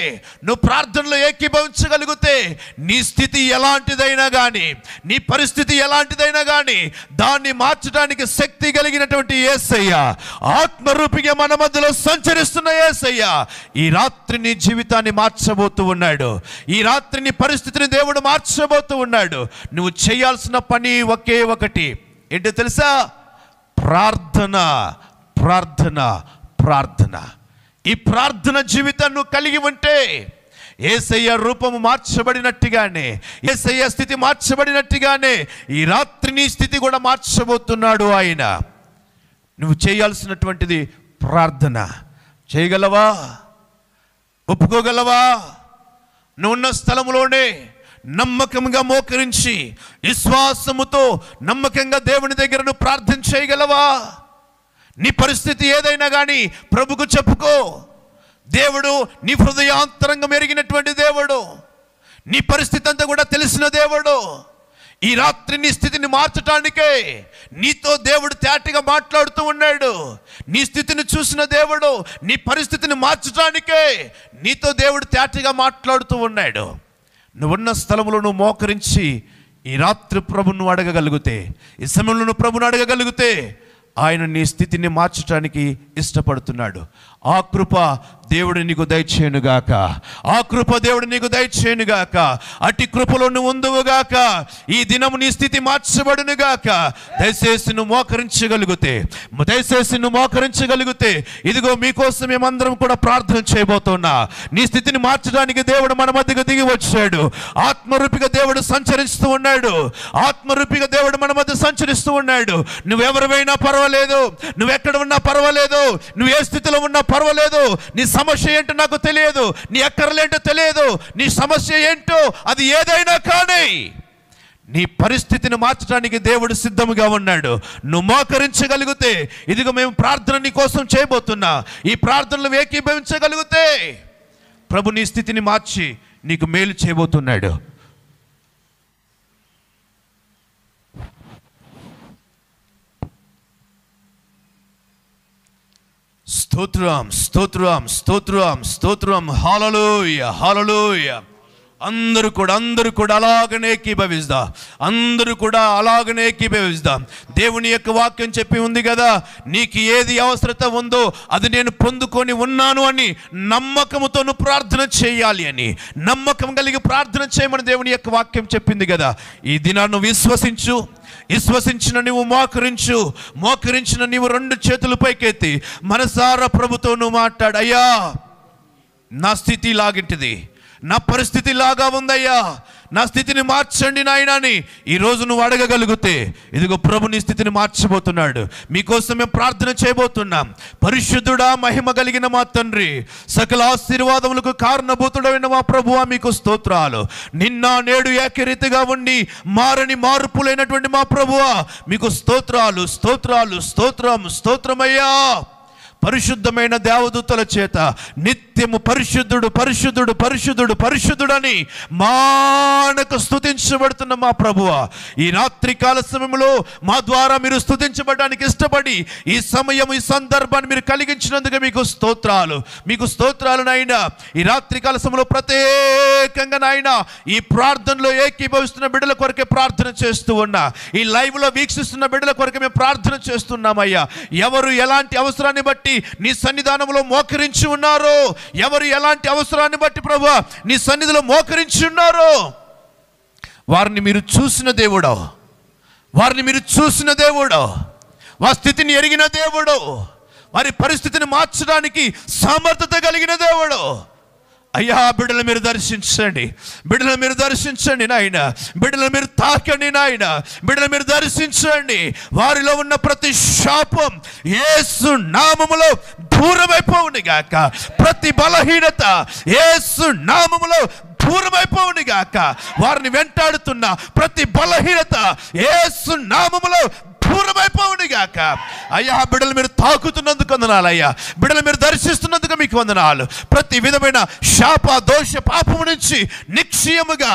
నువ్వు ప్రార్థనలో ఏకీభవించగలిగితే నీ స్థితి ఎలాంటిదైనా కానీ నీ పరిస్థితి ఎలాంటిదైనా కానీ దాన్ని మార్చడానికి శక్తి కలిగినటువంటి ఏసయ్య ఆత్మరూపిగా మన మధ్యలో సంచరిస్తున్న ఏసయ్య ఈ రాత్రి నీ జీవితాన్ని మార్చబోతూ ఉన్నాడు ఈ రాత్రి నీ పరిస్థితిని దేవుడు మార్చబోతూ ఉన్నాడు నువ్వు చేయాల్సిన పని ఒకే ఒకటి ఏంటో తెలుసా ప్రార్థన ప్రార్థన ప్రార్థన ఈ ప్రార్థన జీవితాన్ని కలిగి ఉంటే ఏసయ్య రూపము మార్చబడినట్టుగానే ఏసయ్య స్థితి మార్చబడినట్టుగానే ఈ రాత్రి నీ స్థితి కూడా మార్చబోతున్నాడు ఆయన నువ్వు చేయాల్సినటువంటిది ప్రార్థన చేయగలవా ఒప్పుకోగలవా నువ్వున్న స్థలంలోనే నమ్మకంగా మోకరించి విశ్వాసముతో నమ్మకంగా దేవుని దగ్గర నువ్వు ప్రార్థన చేయగలవా నీ పరిస్థితి ఏదైనా కానీ ప్రభుకు చెప్పుకో దేవుడు నీ హృదయాంతరంగం ఎరిగినటువంటి దేవుడు నీ పరిస్థితి అంతా కూడా తెలిసిన దేవుడు ఈ రాత్రి నీ స్థితిని మార్చటానికే నీతో దేవుడు తేటగా మాట్లాడుతూ ఉన్నాడు నీ స్థితిని చూసిన దేవుడు నీ పరిస్థితిని మార్చటానికే నీతో దేవుడు తేటగా మాట్లాడుతూ ఉన్నాడు నువ్వున్న స్థలములో నువ్వు మోకరించి ఈ రాత్రి ప్రభును అడగగలిగితే ఈ సమయంలో నువ్వు ప్రభును అడగగలిగితే ఆయన నీ స్థితిని మార్చడానికి ఇష్టపడుతున్నాడు ఆ కృప దేవుడు నీకు దయచేయునుగాక ఆ కృప దేవుడు నీకు దయచేయునుగాక అటు కృపలో నువ్వు ఉందువుగాక ఈ దినము నీ స్థితి మార్చబడునుగాక దయచేసి నువ్వు మోకరించగలిగితే దయచేసి నువ్వు మోకరించగలిగితే ఇదిగో మీకోసం మేమందరం కూడా ప్రార్థన చేయబోతున్నా నీ స్థితిని మార్చడానికి దేవుడు మన మధ్యకు దిగి వచ్చాడు ఆత్మరూపిగా దేవుడు సంచరిస్తూ ఉన్నాడు ఆత్మరూపిగా దేవుడు మన మధ్య సంచరిస్తూ ఉన్నాడు నువ్వెవరివైనా పర్వాలేదు నువ్వెక్కడ ఉన్నా పర్వాలేదు నువ్వు ఏ స్థితిలో ఉన్నా పర్వాలేదు నీ సమస్య ఏంటో నాకు తెలియదు నీ అక్కర్లేంటో తెలియదు నీ సమస్య ఏంటో అది ఏదైనా కానీ నీ పరిస్థితిని మార్చడానికి దేవుడు సిద్ధముగా ఉన్నాడు నువ్వు మోకరించగలిగితే ఇదిగో మేము ప్రార్థన నీ కోసం చేయబోతున్నా ఈ ప్రార్థనలు ఏకీభవించగలిగితే ప్రభు నీ స్థితిని మార్చి నీకు మేలు చేయబోతున్నాడు స్తోత్రం స్తోత్రం స్తోత్రం స్తోత్రం హాలలోయ హాలలోయ అందరూ కూడా అందరూ కూడా అలాగనే ఏకీభవిస్దా అందరూ కూడా అలాగనే భవిస్తాం దేవుని యొక్క వాక్యం చెప్పి ఉంది కదా నీకు ఏది అవసరత ఉందో అది నేను పొందుకొని ఉన్నాను అని నమ్మకంతో ప్రార్థన చేయాలి అని నమ్మకం కలిగి ప్రార్థన చేయమని దేవుని యొక్క వాక్యం చెప్పింది కదా ఈ దినాన్ని విశ్వసించు విశ్వసించిన నీవు మోకరించు మోకరించిన నీవు రెండు చేతులపైకెత్తి పైకెత్తి మనసారా ప్రభుతో నువ్వు మాట్లాడయ్యా నా స్థితి లాగింటిది నా పరిస్థితి లాగా ఉందయ్యా నా స్థితిని మార్చండి అని ఈరోజు నువ్వు అడగగలిగితే ఇదిగో ప్రభు నీ స్థితిని మార్చబోతున్నాడు మీకోసం మేము ప్రార్థన చేయబోతున్నాం పరిశుద్ధుడా మహిమ కలిగిన మా తండ్రి సకల ఆశీర్వాదములకు కారణభూతుడైన మా ప్రభువా మీకు స్తోత్రాలు నిన్న నేడు ఏకరీతిగా ఉండి మారని మార్పులైనటువంటి మా ప్రభువా మీకు స్తోత్రాలు స్తోత్రాలు స్తోత్రం స్తోత్రమయ్యా పరిశుద్ధమైన దేవదూతల చేత నిత్య నిత్యము పరిశుద్ధుడు పరిశుద్ధుడు పరిశుద్ధుడు పరిశుద్ధుడని మానకు స్థుతించబడుతున్న మా ప్రభువ ఈ రాత్రి కాల సమయంలో మా ద్వారా మీరు స్థుతించబడడానికి ఇష్టపడి ఈ సమయం ఈ సందర్భాన్ని మీరు కలిగించినందుకు మీకు స్తోత్రాలు మీకు స్తోత్రాలు నాయన ఈ రాత్రి కాల సమయంలో ప్రత్యేకంగా నాయన ఈ ప్రార్థనలో ఏకీభవిస్తున్న బిడ్డల కొరకే ప్రార్థన చేస్తూ ఉన్నా ఈ లైవ్లో వీక్షిస్తున్న బిడ్డల కొరకే మేము ప్రార్థన చేస్తున్నామయ్యా ఎవరు ఎలాంటి అవసరాన్ని బట్టి నీ సన్నిధానంలో మోకరించి ఉన్నారో ఎవరు ఎలాంటి అవసరాన్ని బట్టి ప్రభు నీ సన్నిధిలో మోకరించున్నారో వారిని మీరు చూసిన దేవుడో వారిని మీరు చూసిన దేవుడో వారి స్థితిని ఎరిగిన దేవుడో వారి పరిస్థితిని మార్చడానికి సమర్థత కలిగిన దేవుడో అయ్యా బిడ్డలు మీరు దర్శించండి బిడ్డలు మీరు దర్శించండి నాయన బిడ్డలు మీరు తాకండి నాయన బిడ్డలు మీరు దర్శించండి వారిలో ఉన్న ప్రతి శాపం ఏసు నామములో దూరమైపోవుని గాక ప్రతి బలహీనత ఏసు నామములో దూరమైపోండి గాక వారిని వెంటాడుతున్న ప్రతి బలహీనత ఏసు నామములో దూరమైపోండి గాక అయ్యా బిడ్డలు మీరు తాకుతున్నందుకు వందనాలు అయ్యా బిడ్డలు మీరు దర్శిస్తున్నందుకు మీకు వందనాలు ప్రతి విధమైన శాప దోష పాపము నుంచి నిక్షయముగా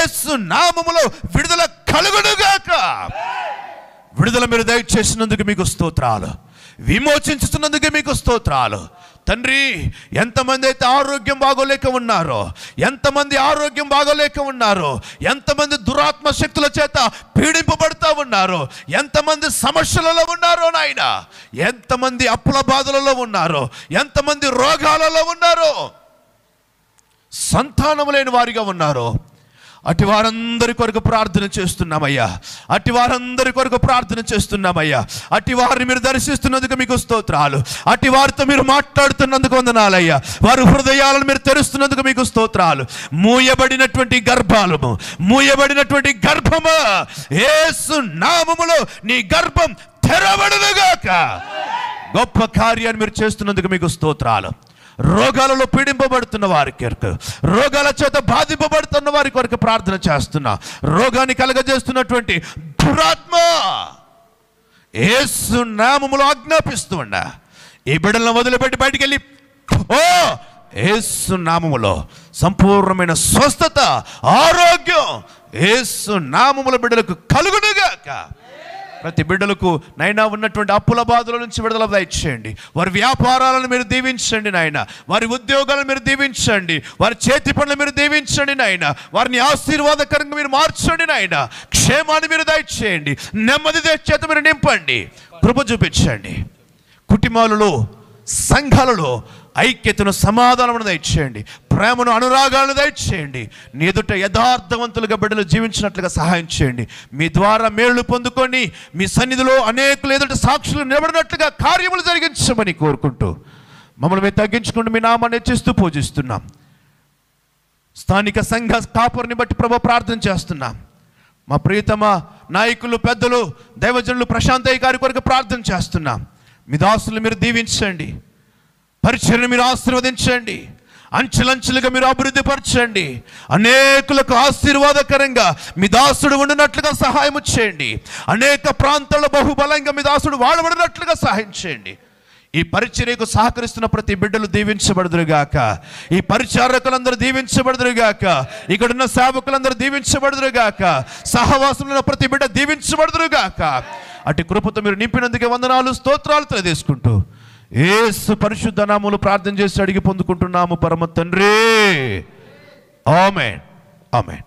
ఏసు నామములో విడుదల కలుగుడుగాక విడుదల మీరు దయచేసినందుకు మీకు స్తోత్రాలు విమోచించుతున్నందుకే మీకు స్తోత్రాలు తండ్రి ఎంతమంది అయితే ఆరోగ్యం బాగోలేక ఉన్నారో ఎంతమంది ఆరోగ్యం బాగోలేక ఉన్నారో ఎంతమంది దురాత్మ శక్తుల చేత పీడింపబడుతూ ఉన్నారో ఎంతమంది సమస్యలలో ఉన్నారో నాయన ఎంతమంది అప్పుల బాధలలో ఉన్నారో ఎంతమంది రోగాలలో ఉన్నారో సంతానం లేని వారిగా ఉన్నారో అటు వారందరి కొరకు ప్రార్థన చేస్తున్నామయ్యా అటు వారందరి కొరకు ప్రార్థన చేస్తున్నామయ్యా అటు వారిని మీరు దర్శిస్తున్నందుకు మీకు స్తోత్రాలు అటు వారితో మీరు మాట్లాడుతున్నందుకు వందనాలయ్యా వారి హృదయాలను మీరు తెరుస్తున్నందుకు మీకు స్తోత్రాలు మూయబడినటువంటి గర్భాలము మూయబడినటువంటి గర్భము ఏసు నామములో నీ గర్భం తెరబడదుగాక గొప్ప కార్యాన్ని మీరు చేస్తున్నందుకు మీకు స్తోత్రాలు రోగాలలో పీడింపబడుతున్న వారి కొరకు రోగాల చేత బాధింపబడుతున్న వారి కొరకు ప్రార్థన చేస్తున్నా రోగాన్ని కలగజేస్తున్నటువంటి దురాత్మ ఏసు నామములు ఆజ్ఞాపిస్తుండ ఈ బిడ్డలను వదిలిపెట్టి బయటికి వెళ్ళి ఓ ఏసు నామములో సంపూర్ణమైన స్వస్థత ఆరోగ్యం ఏసు నామముల బిడ్డలకు కలుగునుగాక ప్రతి బిడ్డలకు నైనా ఉన్నటువంటి అప్పుల బాధల నుంచి విడుదల దయచేయండి వారి వ్యాపారాలను మీరు దీవించండి నాయన వారి ఉద్యోగాలను మీరు దీవించండి వారి చేతి పనులు మీరు దీవించండి నాయన వారిని ఆశీర్వాదకరంగా మీరు మార్చండి నాయన క్షేమాన్ని మీరు దయచేయండి నెమ్మది చేత మీరు నింపండి కృప చూపించండి కుటుంబాలలో సంఘాలలో ఐక్యతను సమాధానమును దయచేయండి ప్రేమను అనురాగాలను దయచేయండి నీ ఎదుట యథార్థవంతులుగా బిడ్డలు జీవించినట్లుగా సహాయం చేయండి మీ ద్వారా మేళ్లు పొందుకొని మీ సన్నిధిలో అనేకులు ఎదుట సాక్షులు నిలబడినట్లుగా కార్యములు జరిగించమని కోరుకుంటూ మమ్మల్ని మేము తగ్గించుకుంటూ మీ నామాన్ని హెచ్చిస్తూ పూజిస్తున్నాం స్థానిక సంఘ కాపురిని బట్టి ప్రభు ప్రార్థన చేస్తున్నాం మా ప్రియతమ నాయకులు పెద్దలు దైవజనులు ప్రశాంతయ్య గారి కొరకు ప్రార్థన చేస్తున్నాం మీ దాసులు మీరు దీవించండి పరిచయను మీరు ఆశీర్వదించండి అంచెలంచెలుగా మీరు అభివృద్ధి పరచండి అనేకులకు ఆశీర్వాదకరంగా మీ దాసుడు ఉండినట్లుగా సహాయం చేయండి అనేక ప్రాంతాల్లో బహుబలంగా మీ దాసుడు వాడబడినట్లుగా సహాయం చేయండి ఈ పరిచర్యకు సహకరిస్తున్న ప్రతి బిడ్డలు దీవించబడదురుగాక ఈ పరిచారకులందరూ దీవించబడుదురుగాక ఇక్కడున్న సేవకులందరూ దీవించబడదురుగాక సహవాసంలో ప్రతి బిడ్డ దీవించబడదురుగాక అటు కృపతో మీరు నింపినందుకే వందనాలు స్తోత్రాలు తెలియజేసుకుంటూ ఏసు పరిశుద్ధ నామములు ప్రార్థన చేసి అడిగి పొందుకుంటున్నాము పరమ తండ్రి ఆమె ఆమె